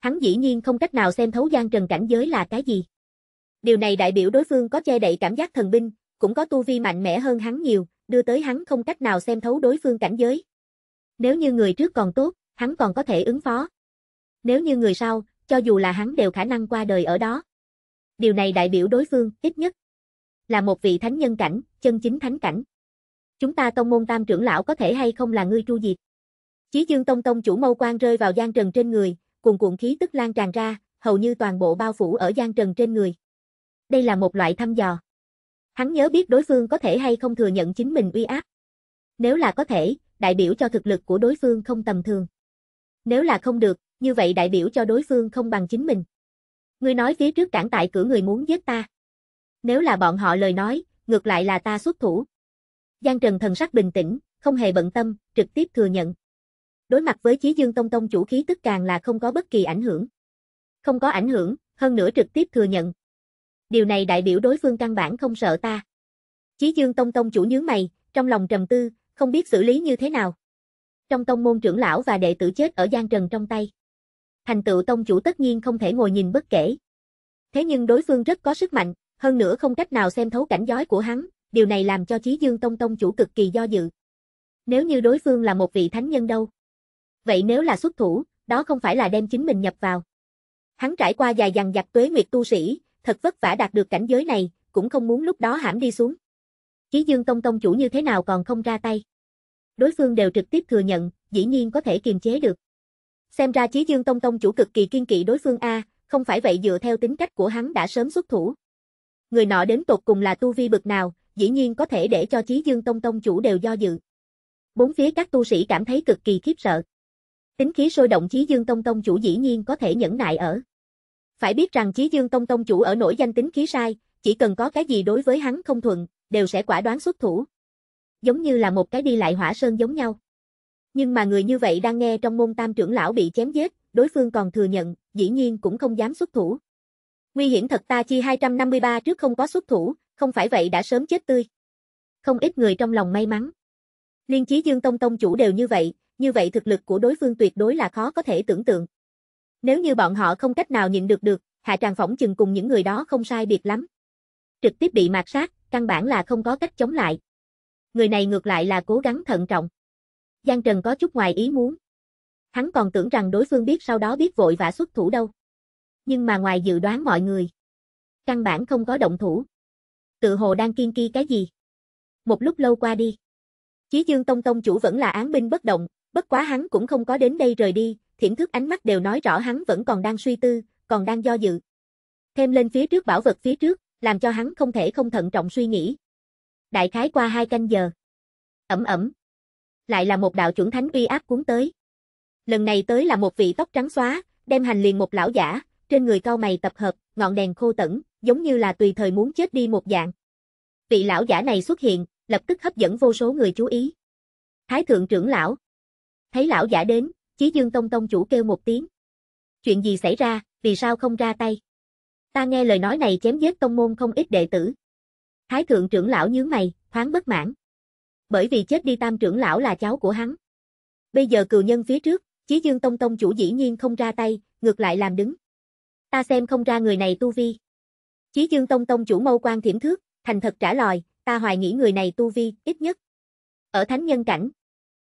Hắn dĩ nhiên không cách nào xem thấu Giang Trần cảnh giới là cái gì. Điều này đại biểu đối phương có che đậy cảm giác thần binh, cũng có tu vi mạnh mẽ hơn hắn nhiều, đưa tới hắn không cách nào xem thấu đối phương cảnh giới. Nếu như người trước còn tốt, hắn còn có thể ứng phó. Nếu như người sau, cho dù là hắn đều khả năng qua đời ở đó. Điều này đại biểu đối phương, ít nhất, là một vị thánh nhân cảnh, chân chính thánh cảnh. Chúng ta tông môn tam trưởng lão có thể hay không là ngươi tru diệt. Chí dương tông tông chủ mâu quan rơi vào gian trần trên người, cuồn cuộn khí tức lan tràn ra, hầu như toàn bộ bao phủ ở gian trần trên người. Đây là một loại thăm dò. Hắn nhớ biết đối phương có thể hay không thừa nhận chính mình uy áp. Nếu là có thể, đại biểu cho thực lực của đối phương không tầm thường. Nếu là không được, như vậy đại biểu cho đối phương không bằng chính mình. Ngươi nói phía trước cản tại cửa người muốn giết ta. Nếu là bọn họ lời nói, ngược lại là ta xuất thủ. Giang Trần thần sắc bình tĩnh, không hề bận tâm, trực tiếp thừa nhận. Đối mặt với Chí Dương Tông Tông chủ khí tức càng là không có bất kỳ ảnh hưởng. Không có ảnh hưởng, hơn nữa trực tiếp thừa nhận, điều này đại biểu đối phương căn bản không sợ ta. Chí Dương Tông Tông chủ nhướng mày, trong lòng trầm tư, không biết xử lý như thế nào. Trong tông môn trưởng lão và đệ tử chết ở Giang Trần trong tay. Thành tựu tông chủ tất nhiên không thể ngồi nhìn bất kể. Thế nhưng đối phương rất có sức mạnh, hơn nữa không cách nào xem thấu cảnh giói của hắn, điều này làm cho Chí Dương Tông Tông chủ cực kỳ do dự. Nếu như đối phương là một vị thánh nhân đâu? Vậy nếu là xuất thủ, đó không phải là đem chính mình nhập vào. Hắn trải qua dài dằng dặc tuế nguyệt tu sĩ, thật vất vả đạt được cảnh giới này, cũng không muốn lúc đó hãm đi xuống. Chí Dương Tông Tông chủ như thế nào còn không ra tay. Đối phương đều trực tiếp thừa nhận, dĩ nhiên có thể kiềm chế được. Xem ra Chí Dương Tông Tông chủ cực kỳ kiên kỵ đối phương A, không phải vậy dựa theo tính cách của hắn đã sớm xuất thủ. Người nọ đến tột cùng là tu vi bực nào, dĩ nhiên có thể để cho Chí Dương Tông Tông chủ đều do dự. Bốn phía các tu sĩ cảm thấy cực kỳ khiếp sợ. Tính khí sôi động Chí Dương Tông Tông chủ dĩ nhiên có thể nhẫn nại ở. Phải biết rằng Chí Dương Tông Tông chủ ở nổi danh tính khí sai, chỉ cần có cái gì đối với hắn không thuận, đều sẽ quả đoán xuất thủ. Giống như là một cái đi lại hỏa sơn giống nhau. Nhưng mà người như vậy đang nghe trong môn tam trưởng lão bị chém giết, đối phương còn thừa nhận, dĩ nhiên cũng không dám xuất thủ. Nguy hiểm thật ta chi 253 trước không có xuất thủ, không phải vậy đã sớm chết tươi. Không ít người trong lòng may mắn. Liên chí Dương Tông Tông chủ đều như vậy, như vậy thực lực của đối phương tuyệt đối là khó có thể tưởng tượng. Nếu như bọn họ không cách nào nhịn được được, hạ tràng phỏng chừng cùng những người đó không sai biệt lắm. Trực tiếp bị mạt sát, căn bản là không có cách chống lại. Người này ngược lại là cố gắng thận trọng. Giang Trần có chút ngoài ý muốn. Hắn còn tưởng rằng đối phương biết sau đó biết vội vã xuất thủ đâu. Nhưng mà ngoài dự đoán mọi người. Căn bản không có động thủ. Tự hồ đang kiên kỳ cái gì. Một lúc lâu qua đi. Chí Dương Tông Tông chủ vẫn là án binh bất động, bất quá hắn cũng không có đến đây rời đi, thiển thức ánh mắt đều nói rõ hắn vẫn còn đang suy tư, còn đang do dự. Thêm lên phía trước bảo vật phía trước, làm cho hắn không thể không thận trọng suy nghĩ. Đại khái qua hai canh giờ. Ẩm ẩm. Lại là một đạo chuẩn thánh uy áp cuốn tới. Lần này tới là một vị tóc trắng xóa, đem hành liền một lão giả, trên người cau mày tập hợp, ngọn đèn khô tẩn, giống như là tùy thời muốn chết đi một dạng. Vị lão giả này xuất hiện, lập tức hấp dẫn vô số người chú ý. Thái thượng trưởng lão. Thấy lão giả đến, Chí Dương Tông Tông chủ kêu một tiếng. Chuyện gì xảy ra, vì sao không ra tay? Ta nghe lời nói này chém giết tông môn không ít đệ tử. Thái thượng trưởng lão nhướng mày, thoáng bất mãn. Bởi vì chết đi tam trưởng lão là cháu của hắn. Bây giờ cừu nhân phía trước, Chí Dương Tông Tông chủ dĩ nhiên không ra tay, ngược lại làm đứng. Ta xem không ra người này tu vi. Chí Dương Tông Tông chủ mâu quan thiểm thước, thành thật trả lời, ta hoài nghĩ người này tu vi, ít nhất. Ở thánh nhân cảnh.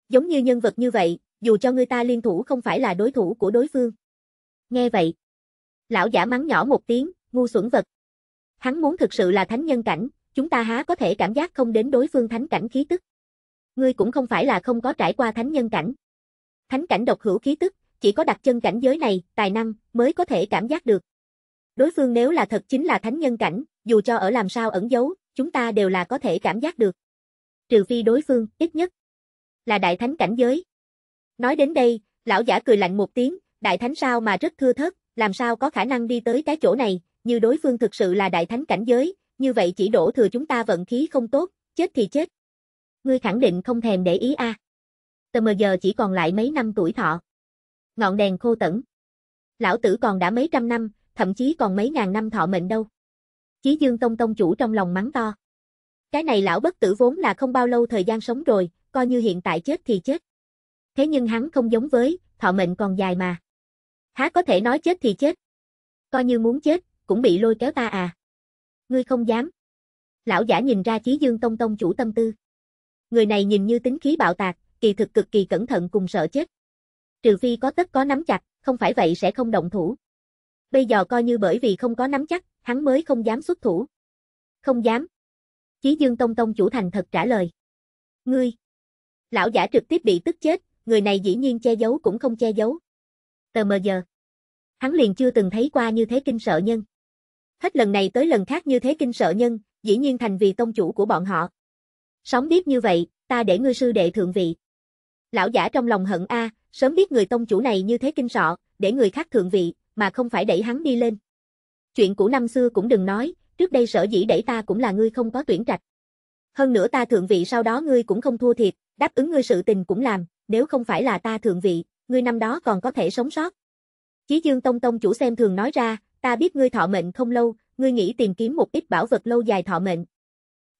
Giống như nhân vật như vậy, dù cho người ta liên thủ không phải là đối thủ của đối phương. Nghe vậy, lão giả mắng nhỏ một tiếng, ngu xuẩn vật. Hắn muốn thực sự là thánh nhân cảnh, chúng ta há có thể cảm giác không đến đối phương thánh cảnh khí tức. Ngươi cũng không phải là không có trải qua thánh nhân cảnh. Thánh cảnh độc hữu khí tức, chỉ có đặt chân cảnh giới này, tài năng, mới có thể cảm giác được. Đối phương nếu là thật chính là thánh nhân cảnh, dù cho ở làm sao ẩn giấu, chúng ta đều là có thể cảm giác được. Trừ phi đối phương, ít nhất, là đại thánh cảnh giới, Nói đến đây, lão giả cười lạnh một tiếng, đại thánh sao mà rất thưa thớt, làm sao có khả năng đi tới cái chỗ này, như đối phương thực sự là đại thánh cảnh giới, như vậy chỉ đổ thừa chúng ta vận khí không tốt, chết thì chết. Ngươi khẳng định không thèm để ý a. À. Tờ mờ giờ chỉ còn lại mấy năm tuổi thọ. Ngọn đèn khô tẩn. Lão tử còn đã mấy trăm năm, thậm chí còn mấy ngàn năm thọ mệnh đâu. Chí Dương Tông Tông chủ trong lòng mắng to. Cái này lão bất tử vốn là không bao lâu thời gian sống rồi, coi như hiện tại chết thì chết thế nhưng hắn không giống với, thọ mệnh còn dài mà. Há có thể nói chết thì chết. Coi như muốn chết, cũng bị lôi kéo ta à. Ngươi không dám. Lão giả nhìn ra Chí Dương Tông Tông chủ tâm tư. Người này nhìn như tính khí bạo tạc, kỳ thực cực kỳ cẩn thận cùng sợ chết. Trừ phi có tất có nắm chặt, không phải vậy sẽ không động thủ. Bây giờ coi như bởi vì không có nắm chắc, hắn mới không dám xuất thủ. Không dám. Chí Dương Tông Tông chủ thành thật trả lời. Ngươi. Lão giả trực tiếp bị tức chết, người này dĩ nhiên che giấu cũng không che giấu. Tờ mờ giờ. Hắn liền chưa từng thấy qua như thế kinh sợ nhân. Hết lần này tới lần khác như thế kinh sợ nhân, dĩ nhiên thành vì tông chủ của bọn họ. sống biết như vậy, ta để ngươi sư đệ thượng vị. Lão giả trong lòng hận a, sớm biết người tông chủ này như thế kinh sợ, để người khác thượng vị, mà không phải đẩy hắn đi lên. Chuyện cũ năm xưa cũng đừng nói, trước đây sở dĩ đẩy ta cũng là ngươi không có tuyển trạch. Hơn nữa ta thượng vị sau đó ngươi cũng không thua thiệt, đáp ứng ngươi sự tình cũng làm, nếu không phải là ta thượng vị, ngươi năm đó còn có thể sống sót. Chí Dương Tông Tông chủ xem thường nói ra, ta biết ngươi thọ mệnh không lâu, ngươi nghĩ tìm kiếm một ít bảo vật lâu dài thọ mệnh.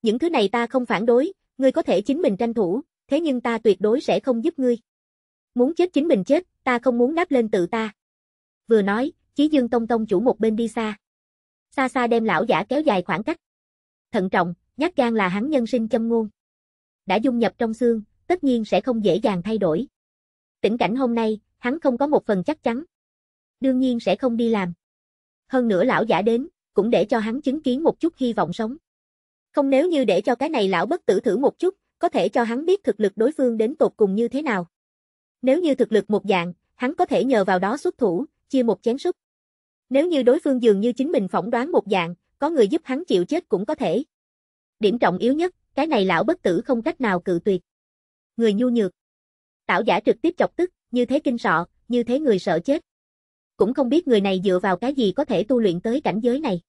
Những thứ này ta không phản đối, ngươi có thể chính mình tranh thủ, thế nhưng ta tuyệt đối sẽ không giúp ngươi. Muốn chết chính mình chết, ta không muốn đáp lên tự ta. Vừa nói, Chí Dương Tông Tông chủ một bên đi xa. Xa xa đem lão giả kéo dài khoảng cách. Thận trọng, nhát gan là hắn nhân sinh châm ngôn. Đã dung nhập trong xương, tất nhiên sẽ không dễ dàng thay đổi. Tình cảnh hôm nay, hắn không có một phần chắc chắn. Đương nhiên sẽ không đi làm. Hơn nữa lão giả đến, cũng để cho hắn chứng kiến một chút hy vọng sống. Không nếu như để cho cái này lão bất tử thử một chút, có thể cho hắn biết thực lực đối phương đến tột cùng như thế nào. Nếu như thực lực một dạng, hắn có thể nhờ vào đó xuất thủ, chia một chén súc. Nếu như đối phương dường như chính mình phỏng đoán một dạng, có người giúp hắn chịu chết cũng có thể. Điểm trọng yếu nhất, cái này lão bất tử không cách nào cự tuyệt người nhu nhược. Tảo giả trực tiếp chọc tức, như thế kinh sợ, như thế người sợ chết. Cũng không biết người này dựa vào cái gì có thể tu luyện tới cảnh giới này.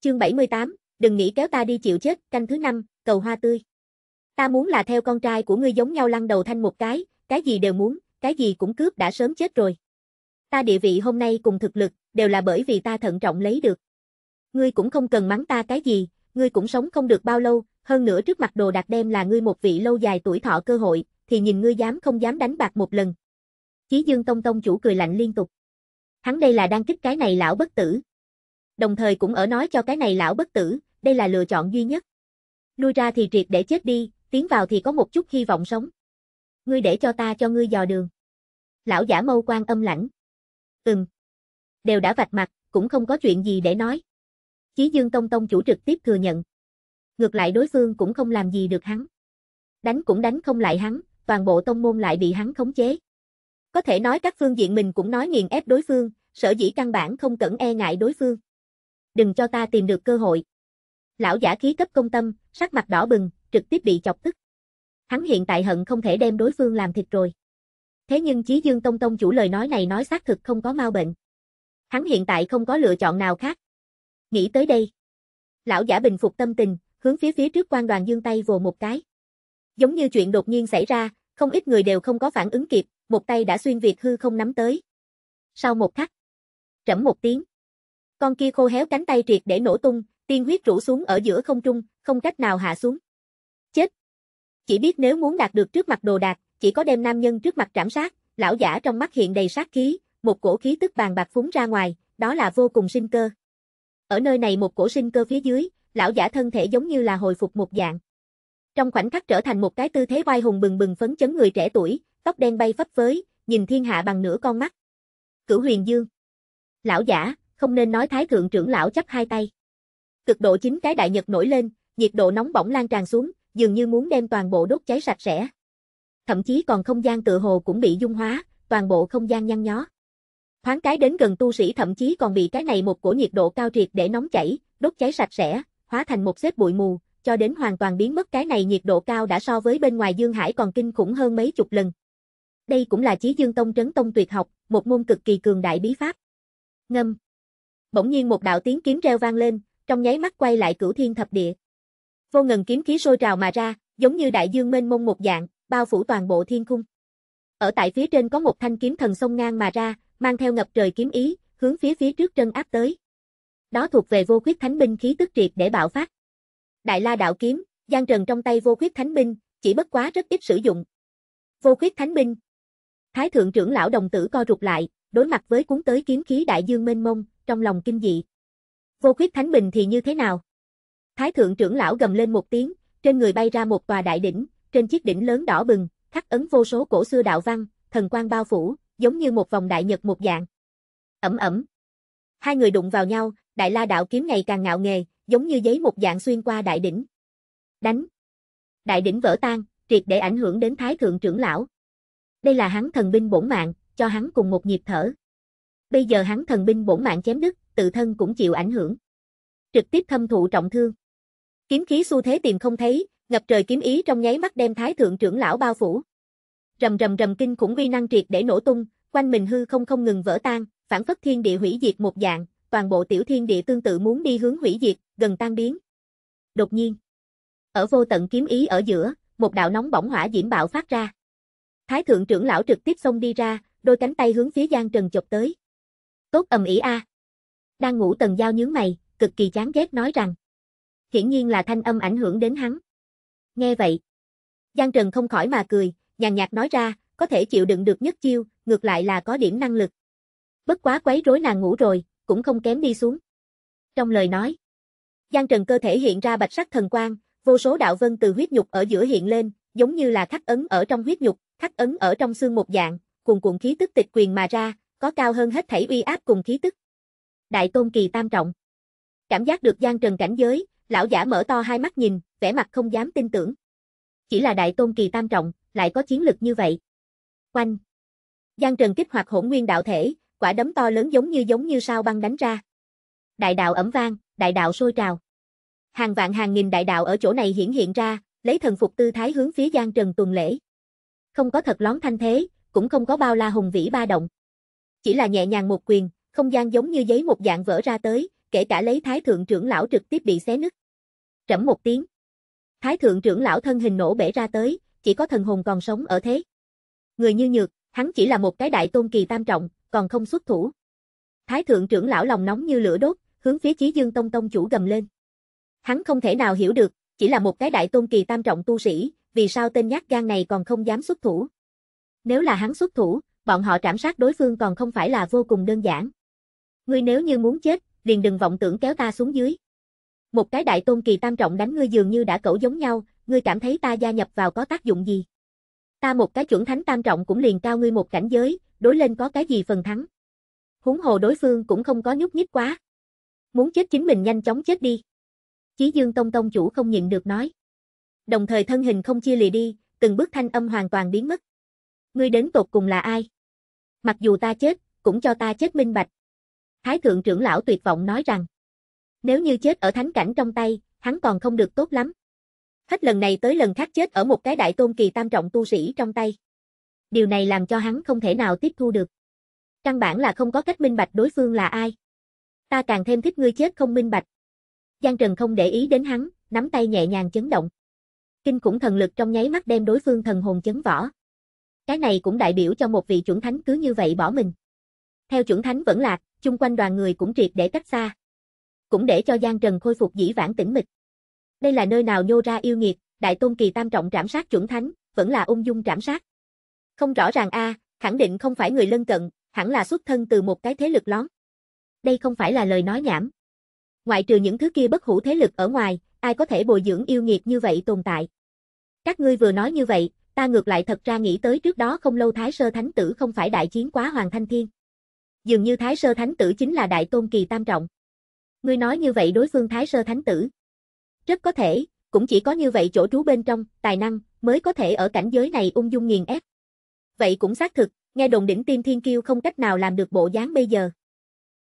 Chương 78, đừng nghĩ kéo ta đi chịu chết, canh thứ năm, cầu hoa tươi. Ta muốn là theo con trai của ngươi giống nhau lăn đầu thanh một cái, cái gì đều muốn, cái gì cũng cướp đã sớm chết rồi. Ta địa vị hôm nay cùng thực lực, đều là bởi vì ta thận trọng lấy được. Ngươi cũng không cần mắng ta cái gì, ngươi cũng sống không được bao lâu, hơn nữa trước mặt đồ đạc đem là ngươi một vị lâu dài tuổi thọ cơ hội, thì nhìn ngươi dám không dám đánh bạc một lần. Chí Dương Tông Tông chủ cười lạnh liên tục. Hắn đây là đang kích cái này lão bất tử. Đồng thời cũng ở nói cho cái này lão bất tử, đây là lựa chọn duy nhất. Lui ra thì triệt để chết đi, tiến vào thì có một chút hy vọng sống. Ngươi để cho ta cho ngươi dò đường. Lão giả mâu quan âm lãnh. Ừm. Đều đã vạch mặt, cũng không có chuyện gì để nói. Chí Dương Tông Tông chủ trực tiếp thừa nhận. Ngược lại đối phương cũng không làm gì được hắn. Đánh cũng đánh không lại hắn, toàn bộ tông môn lại bị hắn khống chế. Có thể nói các phương diện mình cũng nói nghiền ép đối phương, sở dĩ căn bản không cẩn e ngại đối phương. Đừng cho ta tìm được cơ hội. Lão giả khí cấp công tâm, sắc mặt đỏ bừng, trực tiếp bị chọc tức. Hắn hiện tại hận không thể đem đối phương làm thịt rồi. Thế nhưng Chí Dương Tông Tông chủ lời nói này nói xác thực không có mau bệnh. Hắn hiện tại không có lựa chọn nào khác. Nghĩ tới đây. Lão giả bình phục tâm tình, hướng phía phía trước quan đoàn dương tay vồ một cái. Giống như chuyện đột nhiên xảy ra, không ít người đều không có phản ứng kịp, một tay đã xuyên việt hư không nắm tới. Sau một khắc, trẫm một tiếng. Con kia khô héo cánh tay triệt để nổ tung, tiên huyết rủ xuống ở giữa không trung, không cách nào hạ xuống. Chết. Chỉ biết nếu muốn đạt được trước mặt đồ đạt, chỉ có đem nam nhân trước mặt trảm sát, lão giả trong mắt hiện đầy sát khí, một cổ khí tức bàn bạc phúng ra ngoài, đó là vô cùng sinh cơ. Ở nơi này một cổ sinh cơ phía dưới, lão giả thân thể giống như là hồi phục một dạng. Trong khoảnh khắc trở thành một cái tư thế oai hùng bừng bừng phấn chấn người trẻ tuổi, tóc đen bay phấp phới, nhìn thiên hạ bằng nửa con mắt. Cửu Huyền Dương. Lão giả, không nên nói thái thượng trưởng lão chấp hai tay. Cực độ chính cái đại nhật nổi lên, nhiệt độ nóng bỏng lan tràn xuống, dường như muốn đem toàn bộ đốt cháy sạch sẽ. Thậm chí còn không gian tự hồ cũng bị dung hóa, toàn bộ không gian nhăn nhó. Thoáng cái đến gần tu sĩ thậm chí còn bị cái này một cổ nhiệt độ cao triệt để nóng chảy, đốt cháy sạch sẽ, hóa thành một xếp bụi mù, cho đến hoàn toàn biến mất cái này nhiệt độ cao đã so với bên ngoài Dương Hải còn kinh khủng hơn mấy chục lần. Đây cũng là Chí Dương Tông trấn tông tuyệt học, một môn cực kỳ cường đại bí pháp. Ngâm. Bỗng nhiên một đạo tiếng kiếm reo vang lên, trong nháy mắt quay lại cửu thiên thập địa. Vô ngần kiếm khí sôi trào mà ra, giống như đại dương mênh mông một dạng, bao phủ toàn bộ thiên khung. Ở tại phía trên có một thanh kiếm thần sông ngang mà ra, mang theo ngập trời kiếm ý, hướng phía phía trước chân áp tới đó thuộc về vô khuyết thánh binh khí tức triệt để bạo phát. Đại La đạo kiếm, Giang Trần trong tay vô khuyết thánh binh, chỉ bất quá rất ít sử dụng. Vô khuyết thánh binh. Thái thượng trưởng lão đồng tử co rụt lại, đối mặt với cuốn tới kiếm khí đại dương mênh mông, trong lòng kinh dị. Vô khuyết thánh binh thì như thế nào? Thái thượng trưởng lão gầm lên một tiếng, trên người bay ra một tòa đại đỉnh, trên chiếc đỉnh lớn đỏ bừng, khắc ấn vô số cổ xưa đạo văn, thần quang bao phủ, giống như một vòng đại nhật một dạng. Ẩm ẩm. Hai người đụng vào nhau, đại la đạo kiếm ngày càng ngạo nghề, giống như giấy một dạng xuyên qua đại đỉnh. Đánh! Đại đỉnh vỡ tan, triệt để ảnh hưởng đến thái thượng trưởng lão. Đây là hắn thần binh bổn mạng, cho hắn cùng một nhịp thở. Bây giờ hắn thần binh bổn mạng chém đứt, tự thân cũng chịu ảnh hưởng. Trực tiếp thâm thụ trọng thương. Kiếm khí xu thế tìm không thấy, ngập trời kiếm ý trong nháy mắt đem thái thượng trưởng lão bao phủ. Rầm rầm rầm kinh khủng uy năng triệt để nổ tung, quanh mình hư không không ngừng vỡ tan, phản phất thiên địa hủy diệt một dạng, toàn bộ tiểu thiên địa tương tự muốn đi hướng hủy diệt, gần tan biến. Đột nhiên, ở vô tận kiếm ý ở giữa, một đạo nóng bỏng hỏa diễm bạo phát ra. Thái thượng trưởng lão trực tiếp xông đi ra, đôi cánh tay hướng phía Giang Trần chộp tới. Tốt ầm ĩ a. Đang ngủ tần giao nhướng mày, cực kỳ chán ghét nói rằng. Hiển nhiên là thanh âm ảnh hưởng đến hắn. Nghe vậy, Giang Trần không khỏi mà cười, nhàn nhạt nói ra, có thể chịu đựng được nhất chiêu, ngược lại là có điểm năng lực. Bất quá quấy rối nàng ngủ rồi, cũng không kém đi xuống. Trong lời nói, Giang Trần cơ thể hiện ra bạch sắc thần quang, vô số đạo vân từ huyết nhục ở giữa hiện lên, giống như là khắc ấn ở trong huyết nhục, khắc ấn ở trong xương một dạng, cuồn cuộn khí tức tịch quyền mà ra, có cao hơn hết thảy uy áp cùng khí tức. Đại tôn kỳ tam trọng. Cảm giác được Giang Trần cảnh giới, lão giả mở to hai mắt nhìn, vẻ mặt không dám tin tưởng. Chỉ là đại tôn kỳ tam trọng, lại có chiến lực như vậy. Quanh. Giang Trần kích hoạt hỗn nguyên đạo thể, quả đấm to lớn giống như giống như sao băng đánh ra. Đại đạo ẩm vang, đại đạo sôi trào. Hàng vạn hàng nghìn đại đạo ở chỗ này hiển hiện ra, lấy thần phục tư thái hướng phía Giang Trần tuần lễ. Không có thật lón thanh thế, cũng không có bao la hùng vĩ ba động. Chỉ là nhẹ nhàng một quyền, không gian giống như giấy một dạng vỡ ra tới, kể cả lấy thái thượng trưởng lão trực tiếp bị xé nứt. Trẫm một tiếng. Thái thượng trưởng lão thân hình nổ bể ra tới, chỉ có thần hồn còn sống ở thế. Người như nhược, Hắn chỉ là một cái đại tôn kỳ tam trọng, còn không xuất thủ. Thái thượng trưởng lão lòng nóng như lửa đốt, hướng phía Chí Dương Tông tông chủ gầm lên. Hắn không thể nào hiểu được, chỉ là một cái đại tôn kỳ tam trọng tu sĩ, vì sao tên nhát gan này còn không dám xuất thủ? Nếu là hắn xuất thủ, bọn họ trảm sát đối phương còn không phải là vô cùng đơn giản. Ngươi nếu như muốn chết, liền đừng vọng tưởng kéo ta xuống dưới. Một cái đại tôn kỳ tam trọng đánh ngươi dường như đã cẩu giống nhau, ngươi cảm thấy ta gia nhập vào có tác dụng gì? ta một cái chuẩn thánh tam trọng cũng liền cao ngươi một cảnh giới, đối lên có cái gì phần thắng. Huống hồ đối phương cũng không có nhúc nhích quá. Muốn chết chính mình nhanh chóng chết đi. Chí Dương Tông Tông chủ không nhịn được nói. Đồng thời thân hình không chia lìa đi, từng bước thanh âm hoàn toàn biến mất. Ngươi đến tột cùng là ai? Mặc dù ta chết, cũng cho ta chết minh bạch. Thái thượng trưởng lão tuyệt vọng nói rằng. Nếu như chết ở thánh cảnh trong tay, hắn còn không được tốt lắm hết lần này tới lần khác chết ở một cái đại tôn kỳ tam trọng tu sĩ trong tay. Điều này làm cho hắn không thể nào tiếp thu được. Căn bản là không có cách minh bạch đối phương là ai. Ta càng thêm thích ngươi chết không minh bạch. Giang Trần không để ý đến hắn, nắm tay nhẹ nhàng chấn động. Kinh khủng thần lực trong nháy mắt đem đối phương thần hồn chấn võ. Cái này cũng đại biểu cho một vị chuẩn thánh cứ như vậy bỏ mình. Theo chuẩn thánh vẫn lạc, chung quanh đoàn người cũng triệt để cách xa. Cũng để cho Giang Trần khôi phục dĩ vãng tĩnh mịch. Đây là nơi nào nhô ra yêu nghiệt, đại tôn kỳ tam trọng trảm sát chuẩn thánh, vẫn là ung dung trảm sát. Không rõ ràng a, à, khẳng định không phải người lân cận, hẳn là xuất thân từ một cái thế lực lớn. Đây không phải là lời nói nhảm. Ngoại trừ những thứ kia bất hủ thế lực ở ngoài, ai có thể bồi dưỡng yêu nghiệt như vậy tồn tại. Các ngươi vừa nói như vậy, ta ngược lại thật ra nghĩ tới trước đó không lâu Thái Sơ Thánh Tử không phải đại chiến quá Hoàng Thanh Thiên. Dường như Thái Sơ Thánh Tử chính là đại tôn kỳ tam trọng. Ngươi nói như vậy đối phương Thái Sơ Thánh Tử, rất có thể, cũng chỉ có như vậy chỗ trú bên trong, tài năng, mới có thể ở cảnh giới này ung dung nghiền ép. Vậy cũng xác thực, nghe đồn đỉnh tim thiên kiêu không cách nào làm được bộ dáng bây giờ.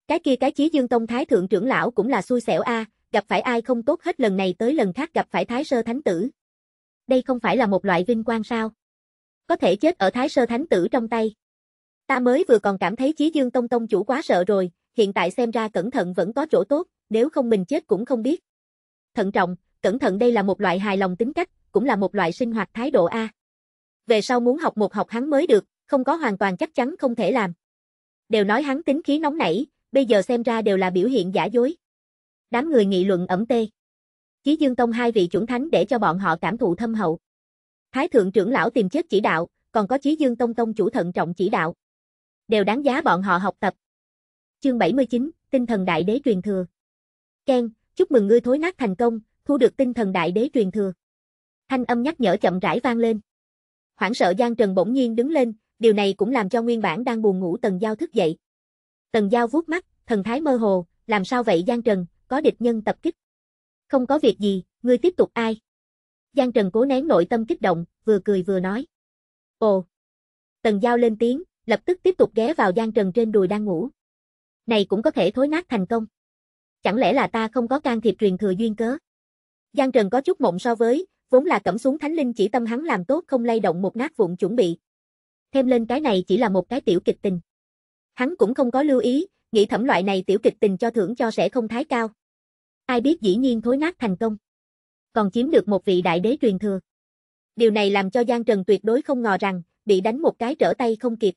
Cái kia cái chí dương tông thái thượng trưởng lão cũng là xui xẻo a, gặp phải ai không tốt hết lần này tới lần khác gặp phải thái sơ thánh tử. Đây không phải là một loại vinh quang sao? Có thể chết ở thái sơ thánh tử trong tay. Ta mới vừa còn cảm thấy chí dương tông tông chủ quá sợ rồi, hiện tại xem ra cẩn thận vẫn có chỗ tốt, nếu không mình chết cũng không biết. Thận trọng, cẩn thận đây là một loại hài lòng tính cách, cũng là một loại sinh hoạt thái độ A. Về sau muốn học một học hắn mới được, không có hoàn toàn chắc chắn không thể làm. Đều nói hắn tính khí nóng nảy, bây giờ xem ra đều là biểu hiện giả dối. Đám người nghị luận ẩm tê. Chí Dương Tông hai vị chuẩn thánh để cho bọn họ cảm thụ thâm hậu. Thái thượng trưởng lão tìm chết chỉ đạo, còn có Chí Dương Tông Tông chủ thận trọng chỉ đạo. Đều đáng giá bọn họ học tập. Chương 79, Tinh thần Đại Đế truyền thừa. Ken, chúc mừng ngươi thối nát thành công, thu được tinh thần đại đế truyền thừa. Thanh âm nhắc nhở chậm rãi vang lên. Hoảng sợ Giang Trần bỗng nhiên đứng lên, điều này cũng làm cho nguyên bản đang buồn ngủ Tần Giao thức dậy. Tần Giao vuốt mắt, thần thái mơ hồ, làm sao vậy Giang Trần, có địch nhân tập kích. Không có việc gì, ngươi tiếp tục ai. Giang Trần cố nén nội tâm kích động, vừa cười vừa nói. Ồ. Tần Giao lên tiếng, lập tức tiếp tục ghé vào Giang Trần trên đùi đang ngủ. Này cũng có thể thối nát thành công chẳng lẽ là ta không có can thiệp truyền thừa duyên cớ? Giang Trần có chút mộng so với, vốn là cẩm xuống thánh linh chỉ tâm hắn làm tốt không lay động một nát vụn chuẩn bị. Thêm lên cái này chỉ là một cái tiểu kịch tình. Hắn cũng không có lưu ý, nghĩ thẩm loại này tiểu kịch tình cho thưởng cho sẽ không thái cao. Ai biết dĩ nhiên thối nát thành công. Còn chiếm được một vị đại đế truyền thừa. Điều này làm cho Giang Trần tuyệt đối không ngờ rằng, bị đánh một cái trở tay không kịp.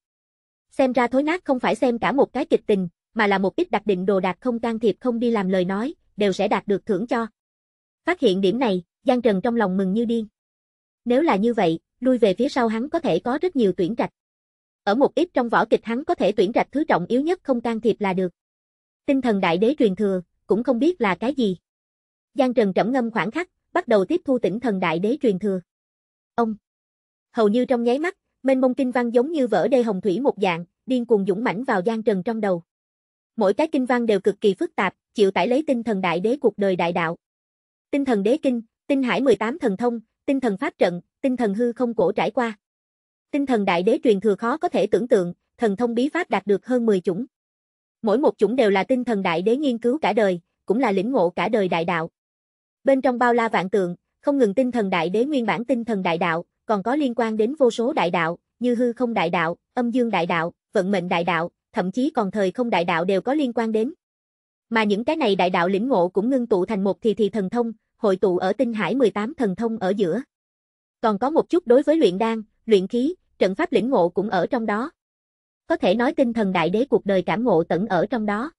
Xem ra thối nát không phải xem cả một cái kịch tình, mà là một ít đặc định đồ đạc không can thiệp không đi làm lời nói, đều sẽ đạt được thưởng cho. Phát hiện điểm này, Giang Trần trong lòng mừng như điên. Nếu là như vậy, lui về phía sau hắn có thể có rất nhiều tuyển trạch. Ở một ít trong võ kịch hắn có thể tuyển trạch thứ trọng yếu nhất không can thiệp là được. Tinh thần đại đế truyền thừa, cũng không biết là cái gì. Giang Trần trầm ngâm khoảng khắc, bắt đầu tiếp thu tỉnh thần đại đế truyền thừa. Ông hầu như trong nháy mắt, mênh mông kinh văn giống như vỡ đê hồng thủy một dạng, điên cuồng dũng mãnh vào Giang Trần trong đầu. Mỗi cái kinh văn đều cực kỳ phức tạp, chịu tải lấy tinh thần đại đế cuộc đời đại đạo. Tinh thần đế kinh, tinh hải 18 thần thông, tinh thần pháp trận, tinh thần hư không cổ trải qua. Tinh thần đại đế truyền thừa khó có thể tưởng tượng, thần thông bí pháp đạt được hơn 10 chủng. Mỗi một chủng đều là tinh thần đại đế nghiên cứu cả đời, cũng là lĩnh ngộ cả đời đại đạo. Bên trong bao la vạn tượng, không ngừng tinh thần đại đế nguyên bản tinh thần đại đạo, còn có liên quan đến vô số đại đạo, như hư không đại đạo, âm dương đại đạo, vận mệnh đại đạo, thậm chí còn thời không đại đạo đều có liên quan đến. Mà những cái này đại đạo lĩnh ngộ cũng ngưng tụ thành một thì thì thần thông, hội tụ ở tinh hải 18 thần thông ở giữa. Còn có một chút đối với luyện đan, luyện khí, trận pháp lĩnh ngộ cũng ở trong đó. Có thể nói tinh thần đại đế cuộc đời cảm ngộ tận ở trong đó.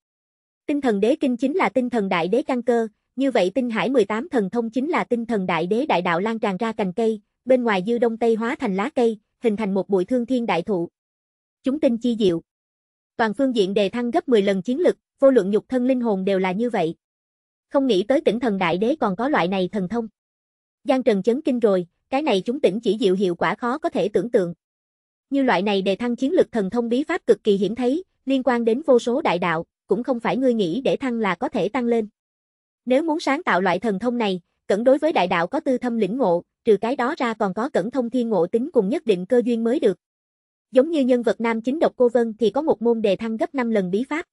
Tinh thần đế kinh chính là tinh thần đại đế căn cơ, như vậy tinh hải 18 thần thông chính là tinh thần đại đế đại đạo lan tràn ra cành cây, bên ngoài dư đông tây hóa thành lá cây, hình thành một bụi thương thiên đại thụ. Chúng tinh chi diệu toàn phương diện đề thăng gấp 10 lần chiến lực, vô luận nhục thân linh hồn đều là như vậy. Không nghĩ tới tỉnh thần đại đế còn có loại này thần thông. Giang Trần chấn kinh rồi, cái này chúng tỉnh chỉ diệu hiệu quả khó có thể tưởng tượng. Như loại này đề thăng chiến lực thần thông bí pháp cực kỳ hiển thấy, liên quan đến vô số đại đạo, cũng không phải ngươi nghĩ để thăng là có thể tăng lên. Nếu muốn sáng tạo loại thần thông này, cẩn đối với đại đạo có tư thâm lĩnh ngộ, trừ cái đó ra còn có cẩn thông thiên ngộ tính cùng nhất định cơ duyên mới được. Giống như nhân vật nam chính độc cô Vân thì có một môn đề thăng gấp 5 lần bí pháp.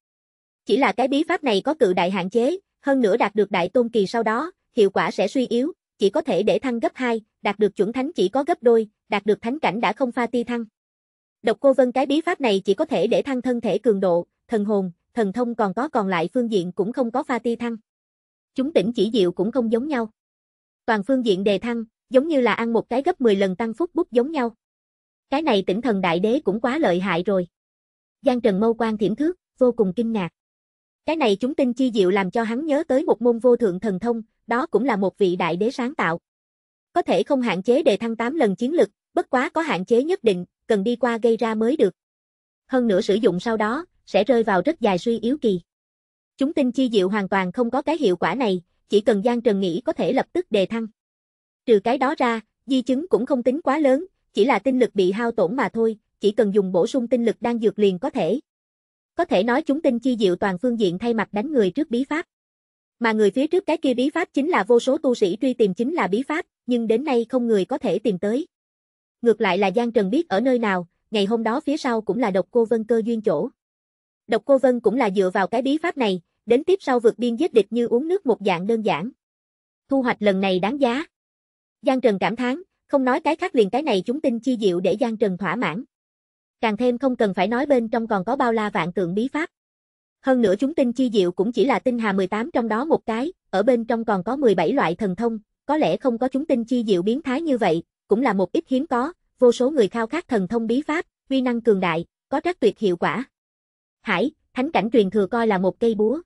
Chỉ là cái bí pháp này có cự đại hạn chế, hơn nữa đạt được đại tôn kỳ sau đó, hiệu quả sẽ suy yếu, chỉ có thể để thăng gấp 2, đạt được chuẩn thánh chỉ có gấp đôi, đạt được thánh cảnh đã không pha ti thăng. Độc cô Vân cái bí pháp này chỉ có thể để thăng thân thể cường độ, thần hồn, thần thông còn có còn lại phương diện cũng không có pha ti thăng. Chúng tỉnh chỉ diệu cũng không giống nhau. Toàn phương diện đề thăng, giống như là ăn một cái gấp 10 lần tăng phúc bút giống nhau. Cái này tỉnh thần đại đế cũng quá lợi hại rồi. Giang Trần mâu quan thiểm thước, vô cùng kinh ngạc. Cái này chúng tinh chi diệu làm cho hắn nhớ tới một môn vô thượng thần thông, đó cũng là một vị đại đế sáng tạo. Có thể không hạn chế đề thăng 8 lần chiến lực, bất quá có hạn chế nhất định, cần đi qua gây ra mới được. Hơn nữa sử dụng sau đó, sẽ rơi vào rất dài suy yếu kỳ. Chúng tinh chi diệu hoàn toàn không có cái hiệu quả này, chỉ cần Giang Trần nghĩ có thể lập tức đề thăng. Trừ cái đó ra, di chứng cũng không tính quá lớn, chỉ là tinh lực bị hao tổn mà thôi, chỉ cần dùng bổ sung tinh lực đang dược liền có thể. Có thể nói chúng tinh chi diệu toàn phương diện thay mặt đánh người trước bí pháp. Mà người phía trước cái kia bí pháp chính là vô số tu sĩ truy tìm chính là bí pháp, nhưng đến nay không người có thể tìm tới. Ngược lại là Giang Trần biết ở nơi nào, ngày hôm đó phía sau cũng là độc cô vân cơ duyên chỗ. Độc cô vân cũng là dựa vào cái bí pháp này, đến tiếp sau vượt biên giết địch như uống nước một dạng đơn giản. Thu hoạch lần này đáng giá. Giang Trần cảm thán, không nói cái khác liền cái này chúng tinh chi diệu để Giang Trần thỏa mãn. Càng thêm không cần phải nói bên trong còn có bao la vạn tượng bí pháp. Hơn nữa chúng tinh chi diệu cũng chỉ là tinh hà 18 trong đó một cái, ở bên trong còn có 17 loại thần thông, có lẽ không có chúng tinh chi diệu biến thái như vậy, cũng là một ít hiếm có, vô số người khao khát thần thông bí pháp, uy năng cường đại, có rất tuyệt hiệu quả. Hải, thánh cảnh truyền thừa coi là một cây búa.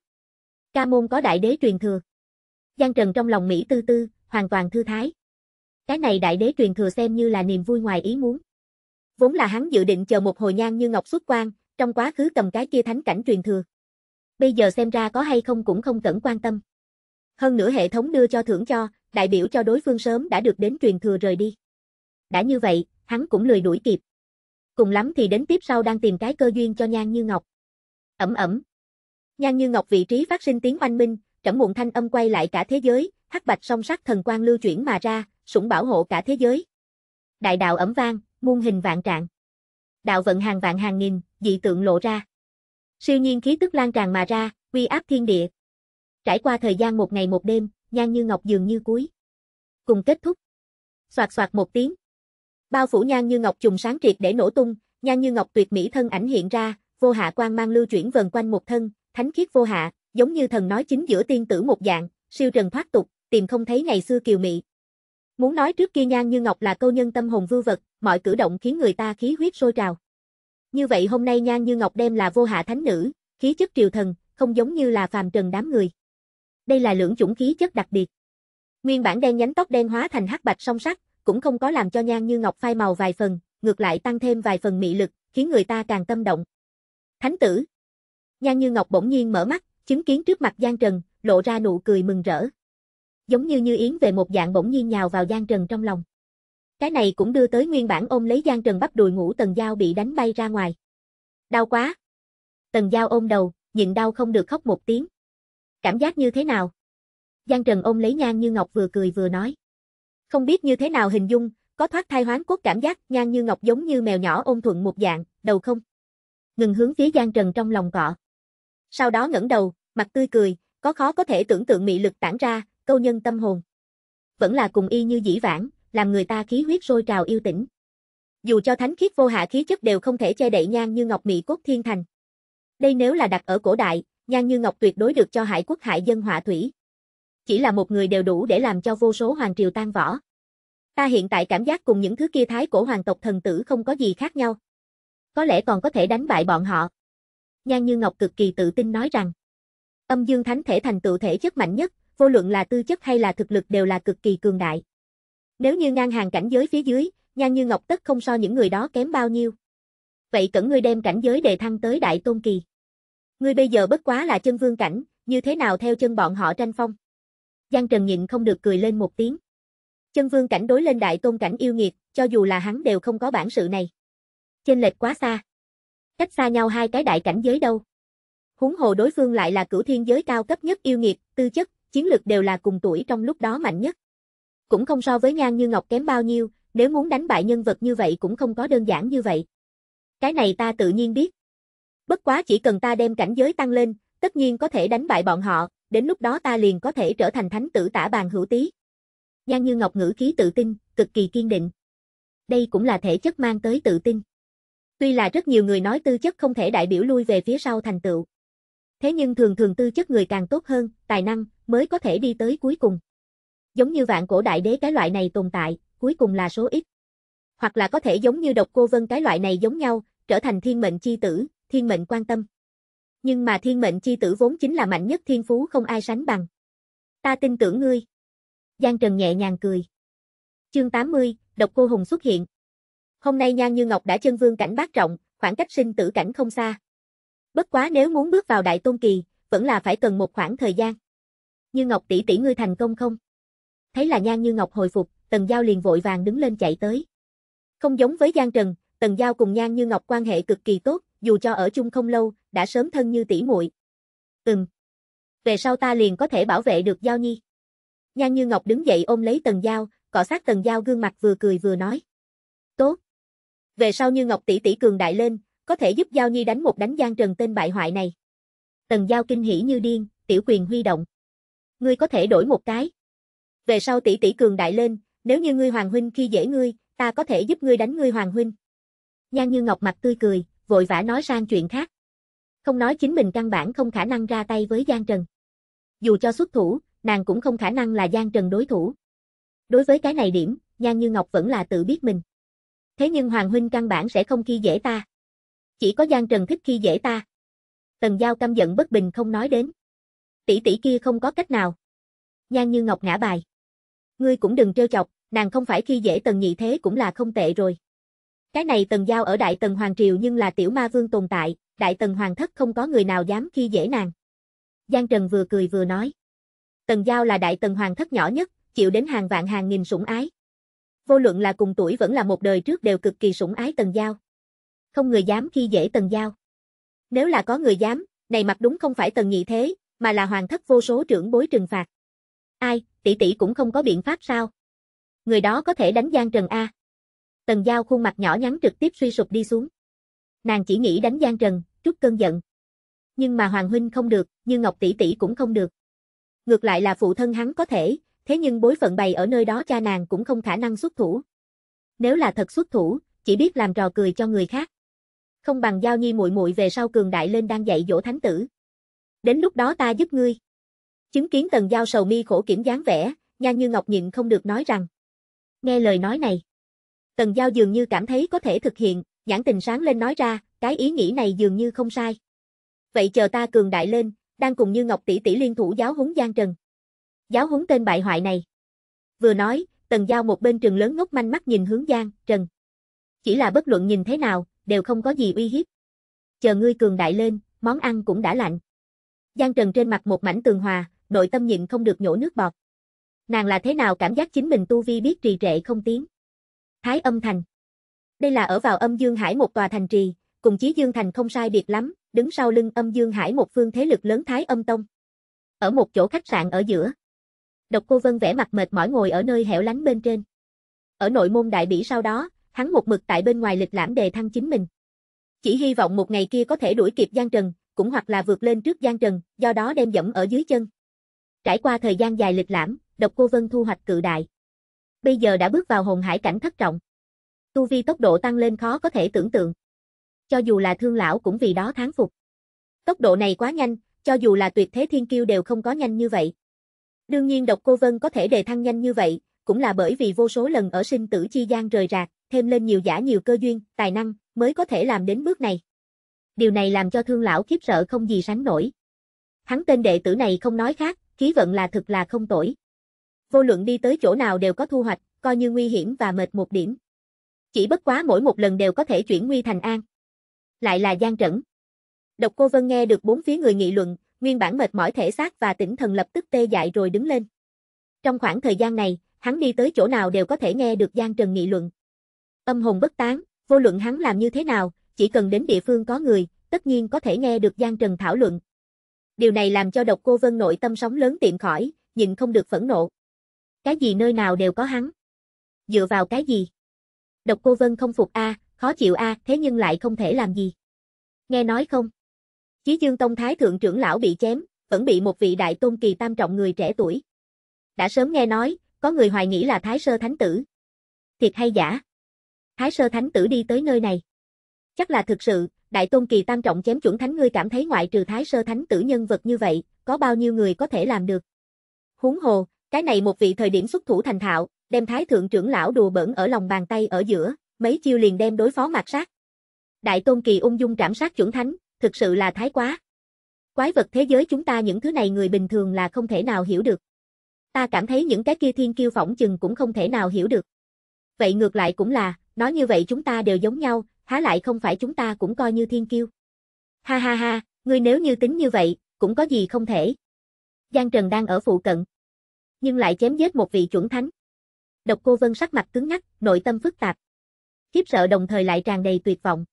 Ca môn có đại đế truyền thừa. Giang Trần trong lòng Mỹ tư tư, hoàn toàn thư thái. Cái này đại đế truyền thừa xem như là niềm vui ngoài ý muốn. Vốn là hắn dự định chờ một hồi nhan như ngọc xuất quan, trong quá khứ cầm cái kia thánh cảnh truyền thừa. Bây giờ xem ra có hay không cũng không cần quan tâm. Hơn nữa hệ thống đưa cho thưởng cho, đại biểu cho đối phương sớm đã được đến truyền thừa rời đi. Đã như vậy, hắn cũng lười đuổi kịp. Cùng lắm thì đến tiếp sau đang tìm cái cơ duyên cho Nhan Như Ngọc. Ẩm ẩm. Nhan Như Ngọc vị trí phát sinh tiếng oanh minh, trẫm muộn thanh âm quay lại cả thế giới, hắc bạch song sắc thần quang lưu chuyển mà ra, sủng bảo hộ cả thế giới. Đại đạo ẩm vang, muôn hình vạn trạng. Đạo vận hàng vạn hàng nghìn, dị tượng lộ ra. Siêu nhiên khí tức lan tràn mà ra, uy áp thiên địa. Trải qua thời gian một ngày một đêm, nhan như ngọc dường như cuối. Cùng kết thúc. Soạt soạt một tiếng. Bao phủ nhan như ngọc trùng sáng triệt để nổ tung, nhan như ngọc tuyệt mỹ thân ảnh hiện ra, vô hạ quan mang lưu chuyển vần quanh một thân, thánh khiết vô hạ, giống như thần nói chính giữa tiên tử một dạng, siêu trần thoát tục, tìm không thấy ngày xưa kiều mị. Muốn nói trước kia Nhan Như Ngọc là câu nhân tâm hồn vưu vật, mọi cử động khiến người ta khí huyết sôi trào. Như vậy hôm nay Nhan Như Ngọc đem là vô hạ thánh nữ, khí chất triều thần, không giống như là phàm trần đám người. Đây là lưỡng chủng khí chất đặc biệt. Nguyên bản đen nhánh tóc đen hóa thành hắc bạch song sắc, cũng không có làm cho Nhan Như Ngọc phai màu vài phần, ngược lại tăng thêm vài phần mị lực, khiến người ta càng tâm động. Thánh tử. Nhan Như Ngọc bỗng nhiên mở mắt, chứng kiến trước mặt Giang Trần, lộ ra nụ cười mừng rỡ giống như như yến về một dạng bỗng nhiên nhào vào Giang Trần trong lòng. Cái này cũng đưa tới nguyên bản ôm lấy Giang Trần bắp đùi ngủ Tần Giao bị đánh bay ra ngoài. Đau quá! Tần Giao ôm đầu, nhịn đau không được khóc một tiếng. Cảm giác như thế nào? Giang Trần ôm lấy Nhan Như Ngọc vừa cười vừa nói. Không biết như thế nào hình dung, có thoát thai hoán cốt cảm giác Nhan Như Ngọc giống như mèo nhỏ ôm thuận một dạng, đầu không? Ngừng hướng phía Giang Trần trong lòng cọ. Sau đó ngẩng đầu, mặt tươi cười, có khó có thể tưởng tượng mị lực tản ra, câu nhân tâm hồn. Vẫn là cùng y như dĩ vãng, làm người ta khí huyết sôi trào yêu tĩnh. Dù cho thánh khiết vô hạ khí chất đều không thể che đậy nhan như ngọc mỹ cốt thiên thành. Đây nếu là đặt ở cổ đại, nhan như ngọc tuyệt đối được cho hải quốc hải dân họa thủy. Chỉ là một người đều đủ để làm cho vô số hoàng triều tan vỡ Ta hiện tại cảm giác cùng những thứ kia thái cổ hoàng tộc thần tử không có gì khác nhau. Có lẽ còn có thể đánh bại bọn họ. Nhan Như Ngọc cực kỳ tự tin nói rằng, âm dương thánh thể thành tựu thể chất mạnh nhất, vô luận là tư chất hay là thực lực đều là cực kỳ cường đại. Nếu như ngang hàng cảnh giới phía dưới, Nhan Như Ngọc tất không so những người đó kém bao nhiêu. Vậy cẩn ngươi đem cảnh giới đề thăng tới đại tôn kỳ. Ngươi bây giờ bất quá là chân vương cảnh, như thế nào theo chân bọn họ tranh phong? Giang Trần nhịn không được cười lên một tiếng. Chân vương cảnh đối lên đại tôn cảnh yêu nghiệt, cho dù là hắn đều không có bản sự này. trên lệch quá xa. Cách xa nhau hai cái đại cảnh giới đâu. Húng hồ đối phương lại là cửu thiên giới cao cấp nhất yêu nghiệt, tư chất, chiến lược đều là cùng tuổi trong lúc đó mạnh nhất. Cũng không so với Nhan Như Ngọc kém bao nhiêu, nếu muốn đánh bại nhân vật như vậy cũng không có đơn giản như vậy. Cái này ta tự nhiên biết. Bất quá chỉ cần ta đem cảnh giới tăng lên, tất nhiên có thể đánh bại bọn họ, đến lúc đó ta liền có thể trở thành thánh tử tả bàn hữu tí. nhan Như Ngọc ngữ khí tự tin, cực kỳ kiên định. Đây cũng là thể chất mang tới tự tin. Tuy là rất nhiều người nói tư chất không thể đại biểu lui về phía sau thành tựu. Thế nhưng thường thường tư chất người càng tốt hơn, tài năng, mới có thể đi tới cuối cùng. Giống như vạn cổ đại đế cái loại này tồn tại, cuối cùng là số ít. Hoặc là có thể giống như độc cô vân cái loại này giống nhau, trở thành thiên mệnh chi tử, thiên mệnh quan tâm. Nhưng mà thiên mệnh chi tử vốn chính là mạnh nhất thiên phú không ai sánh bằng. Ta tin tưởng ngươi. Giang Trần nhẹ nhàng cười. Chương 80, độc cô hùng xuất hiện. Hôm nay Nhan Như Ngọc đã chân vương cảnh bát trọng, khoảng cách sinh tử cảnh không xa. Bất quá nếu muốn bước vào đại tôn kỳ, vẫn là phải cần một khoảng thời gian. Như Ngọc tỷ tỷ ngươi thành công không? Thấy là Nhan Như Ngọc hồi phục, Tần Giao liền vội vàng đứng lên chạy tới. Không giống với Giang Trần, Tần Giao cùng Nhan Như Ngọc quan hệ cực kỳ tốt, dù cho ở chung không lâu, đã sớm thân như tỷ muội. Ừm. Về sau ta liền có thể bảo vệ được Giao Nhi. Nhan Như Ngọc đứng dậy ôm lấy Tần Giao, cọ sát Tần Giao gương mặt vừa cười vừa nói. Tốt. Về sau Như Ngọc tỷ tỷ cường đại lên, có thể giúp Giao Nhi đánh một đánh Giang Trần tên bại hoại này. Tần Giao kinh hỉ như điên, tiểu quyền huy động ngươi có thể đổi một cái. Về sau tỷ tỷ cường đại lên, nếu như ngươi hoàng huynh khi dễ ngươi, ta có thể giúp ngươi đánh ngươi hoàng huynh. Nhan Như Ngọc mặt tươi cười, vội vã nói sang chuyện khác. Không nói chính mình căn bản không khả năng ra tay với Giang Trần. Dù cho xuất thủ, nàng cũng không khả năng là Giang Trần đối thủ. Đối với cái này điểm, Nhan Như Ngọc vẫn là tự biết mình. Thế nhưng Hoàng Huynh căn bản sẽ không khi dễ ta. Chỉ có Giang Trần thích khi dễ ta. Tần Giao căm giận bất bình không nói đến tỷ tỷ kia không có cách nào. Nhan Như Ngọc ngã bài. Ngươi cũng đừng trêu chọc, nàng không phải khi dễ Tần Nhị thế cũng là không tệ rồi. Cái này Tần Giao ở Đại Tần Hoàng Triều nhưng là tiểu ma vương tồn tại, Đại Tần Hoàng Thất không có người nào dám khi dễ nàng. Giang Trần vừa cười vừa nói. Tần Giao là Đại Tần Hoàng Thất nhỏ nhất, chịu đến hàng vạn hàng nghìn sủng ái. Vô luận là cùng tuổi vẫn là một đời trước đều cực kỳ sủng ái Tần Giao. Không người dám khi dễ Tần Giao. Nếu là có người dám, này mặt đúng không phải Tần Nhị Thế, mà là hoàng thất vô số trưởng bối trừng phạt. Ai, tỷ tỷ cũng không có biện pháp sao? Người đó có thể đánh Giang Trần A. Tần Giao khuôn mặt nhỏ nhắn trực tiếp suy sụp đi xuống. Nàng chỉ nghĩ đánh Giang Trần, chút cơn giận. Nhưng mà Hoàng Huynh không được, như Ngọc tỷ tỷ cũng không được. Ngược lại là phụ thân hắn có thể, thế nhưng bối phận bày ở nơi đó cha nàng cũng không khả năng xuất thủ. Nếu là thật xuất thủ, chỉ biết làm trò cười cho người khác. Không bằng giao nhi muội muội về sau cường đại lên đang dạy dỗ thánh tử đến lúc đó ta giúp ngươi. Chứng kiến tần giao sầu mi khổ kiểm dáng vẻ, Nha Như Ngọc nhịn không được nói rằng. Nghe lời nói này, tần giao dường như cảm thấy có thể thực hiện, nhãn tình sáng lên nói ra, cái ý nghĩ này dường như không sai. Vậy chờ ta cường đại lên, đang cùng Như Ngọc tỷ tỷ liên thủ giáo huấn Giang Trần. Giáo huấn tên bại hoại này. Vừa nói, tần giao một bên trường lớn ngốc manh mắt nhìn hướng Giang, Trần. Chỉ là bất luận nhìn thế nào, đều không có gì uy hiếp. Chờ ngươi cường đại lên, món ăn cũng đã lạnh. Giang Trần trên mặt một mảnh tường hòa, nội tâm nhịn không được nhổ nước bọt. Nàng là thế nào cảm giác chính mình tu vi biết trì trệ không tiếng? Thái âm thành. Đây là ở vào âm Dương Hải một tòa thành trì, cùng Chí Dương thành không sai biệt lắm, đứng sau lưng âm Dương Hải một phương thế lực lớn Thái âm tông. Ở một chỗ khách sạn ở giữa. Độc cô Vân vẻ mặt mệt mỏi ngồi ở nơi hẻo lánh bên trên. Ở nội môn đại bỉ sau đó, hắn một mực tại bên ngoài lịch lãm đề thăng chính mình. Chỉ hy vọng một ngày kia có thể đuổi kịp Giang Trần, cũng hoặc là vượt lên trước gian trần, do đó đem dẫm ở dưới chân. Trải qua thời gian dài lịch lãm, độc cô Vân thu hoạch cự đại. Bây giờ đã bước vào hồn hải cảnh thất trọng. Tu vi tốc độ tăng lên khó có thể tưởng tượng. Cho dù là thương lão cũng vì đó tháng phục. Tốc độ này quá nhanh, cho dù là tuyệt thế thiên kiêu đều không có nhanh như vậy. Đương nhiên độc cô Vân có thể đề thăng nhanh như vậy, cũng là bởi vì vô số lần ở sinh tử chi gian rời rạc, thêm lên nhiều giả nhiều cơ duyên, tài năng, mới có thể làm đến bước này điều này làm cho thương lão khiếp sợ không gì sánh nổi. Hắn tên đệ tử này không nói khác, khí vận là thực là không tồi. Vô luận đi tới chỗ nào đều có thu hoạch, coi như nguy hiểm và mệt một điểm. Chỉ bất quá mỗi một lần đều có thể chuyển nguy thành an. Lại là gian trẫn. Độc cô Vân nghe được bốn phía người nghị luận, nguyên bản mệt mỏi thể xác và tỉnh thần lập tức tê dại rồi đứng lên. Trong khoảng thời gian này, hắn đi tới chỗ nào đều có thể nghe được gian trần nghị luận. Âm hồn bất tán, vô luận hắn làm như thế nào, chỉ cần đến địa phương có người, tất nhiên có thể nghe được Giang Trần thảo luận. Điều này làm cho độc cô Vân nội tâm sóng lớn tiệm khỏi, nhịn không được phẫn nộ. Cái gì nơi nào đều có hắn. Dựa vào cái gì? Độc cô Vân không phục a, khó chịu a, thế nhưng lại không thể làm gì. Nghe nói không? Chí Dương Tông Thái Thượng trưởng lão bị chém, vẫn bị một vị đại tôn kỳ tam trọng người trẻ tuổi. Đã sớm nghe nói, có người hoài nghĩ là Thái Sơ Thánh Tử. Thiệt hay giả? Thái Sơ Thánh Tử đi tới nơi này. Chắc là thực sự, Đại Tôn Kỳ Tam Trọng chém chuẩn thánh ngươi cảm thấy ngoại trừ thái sơ thánh tử nhân vật như vậy, có bao nhiêu người có thể làm được. Huống hồ, cái này một vị thời điểm xuất thủ thành thạo, đem thái thượng trưởng lão đùa bẩn ở lòng bàn tay ở giữa, mấy chiêu liền đem đối phó mặt sát. Đại Tôn Kỳ ung dung trảm sát chuẩn thánh, thực sự là thái quá. Quái vật thế giới chúng ta những thứ này người bình thường là không thể nào hiểu được. Ta cảm thấy những cái kia thiên kiêu phỏng chừng cũng không thể nào hiểu được. Vậy ngược lại cũng là, nói như vậy chúng ta đều giống nhau, há lại không phải chúng ta cũng coi như thiên kiêu. Ha ha ha, ngươi nếu như tính như vậy, cũng có gì không thể. Giang Trần đang ở phụ cận, nhưng lại chém giết một vị chuẩn thánh. Độc Cô Vân sắc mặt cứng ngắc, nội tâm phức tạp. Khiếp sợ đồng thời lại tràn đầy tuyệt vọng.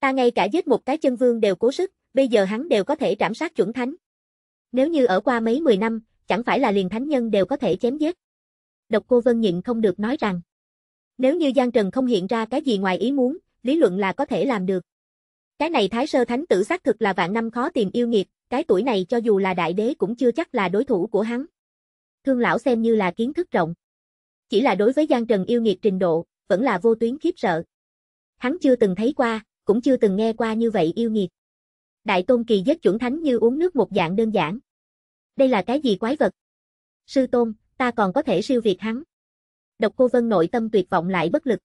Ta ngay cả giết một cái chân vương đều cố sức, bây giờ hắn đều có thể trảm sát chuẩn thánh. Nếu như ở qua mấy mười năm, chẳng phải là liền thánh nhân đều có thể chém giết. Độc Cô Vân nhịn không được nói rằng, nếu như Giang Trần không hiện ra cái gì ngoài ý muốn, lý luận là có thể làm được. Cái này Thái Sơ Thánh tử xác thực là vạn năm khó tìm yêu nghiệt, cái tuổi này cho dù là đại đế cũng chưa chắc là đối thủ của hắn. Thương lão xem như là kiến thức rộng. Chỉ là đối với Giang Trần yêu nghiệt trình độ, vẫn là vô tuyến khiếp sợ. Hắn chưa từng thấy qua, cũng chưa từng nghe qua như vậy yêu nghiệt. Đại Tôn Kỳ giết chuẩn thánh như uống nước một dạng đơn giản. Đây là cái gì quái vật? Sư Tôn, ta còn có thể siêu việt hắn. Độc Cô Vân nội tâm tuyệt vọng lại bất lực.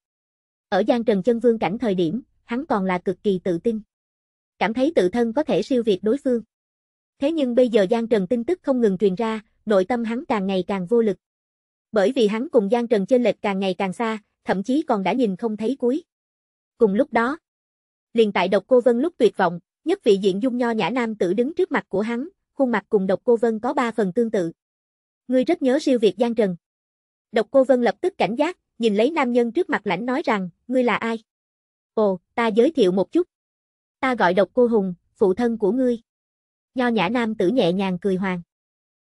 Ở Giang Trần Chân Vương cảnh thời điểm, hắn còn là cực kỳ tự tin. Cảm thấy tự thân có thể siêu việt đối phương. Thế nhưng bây giờ Giang Trần tin tức không ngừng truyền ra, nội tâm hắn càng ngày càng vô lực. Bởi vì hắn cùng Giang Trần chênh lệch càng ngày càng xa, thậm chí còn đã nhìn không thấy cuối. Cùng lúc đó, liền tại Độc Cô Vân lúc tuyệt vọng, nhất vị diện dung nho nhã nam tử đứng trước mặt của hắn, khuôn mặt cùng Độc Cô Vân có ba phần tương tự. Ngươi rất nhớ siêu việt Giang Trần. Độc Cô Vân lập tức cảnh giác, nhìn lấy nam nhân trước mặt lãnh nói rằng, ngươi là ai? Ồ, ta giới thiệu một chút. Ta gọi độc cô Hùng, phụ thân của ngươi. Nho nhã nam tử nhẹ nhàng cười hoàng.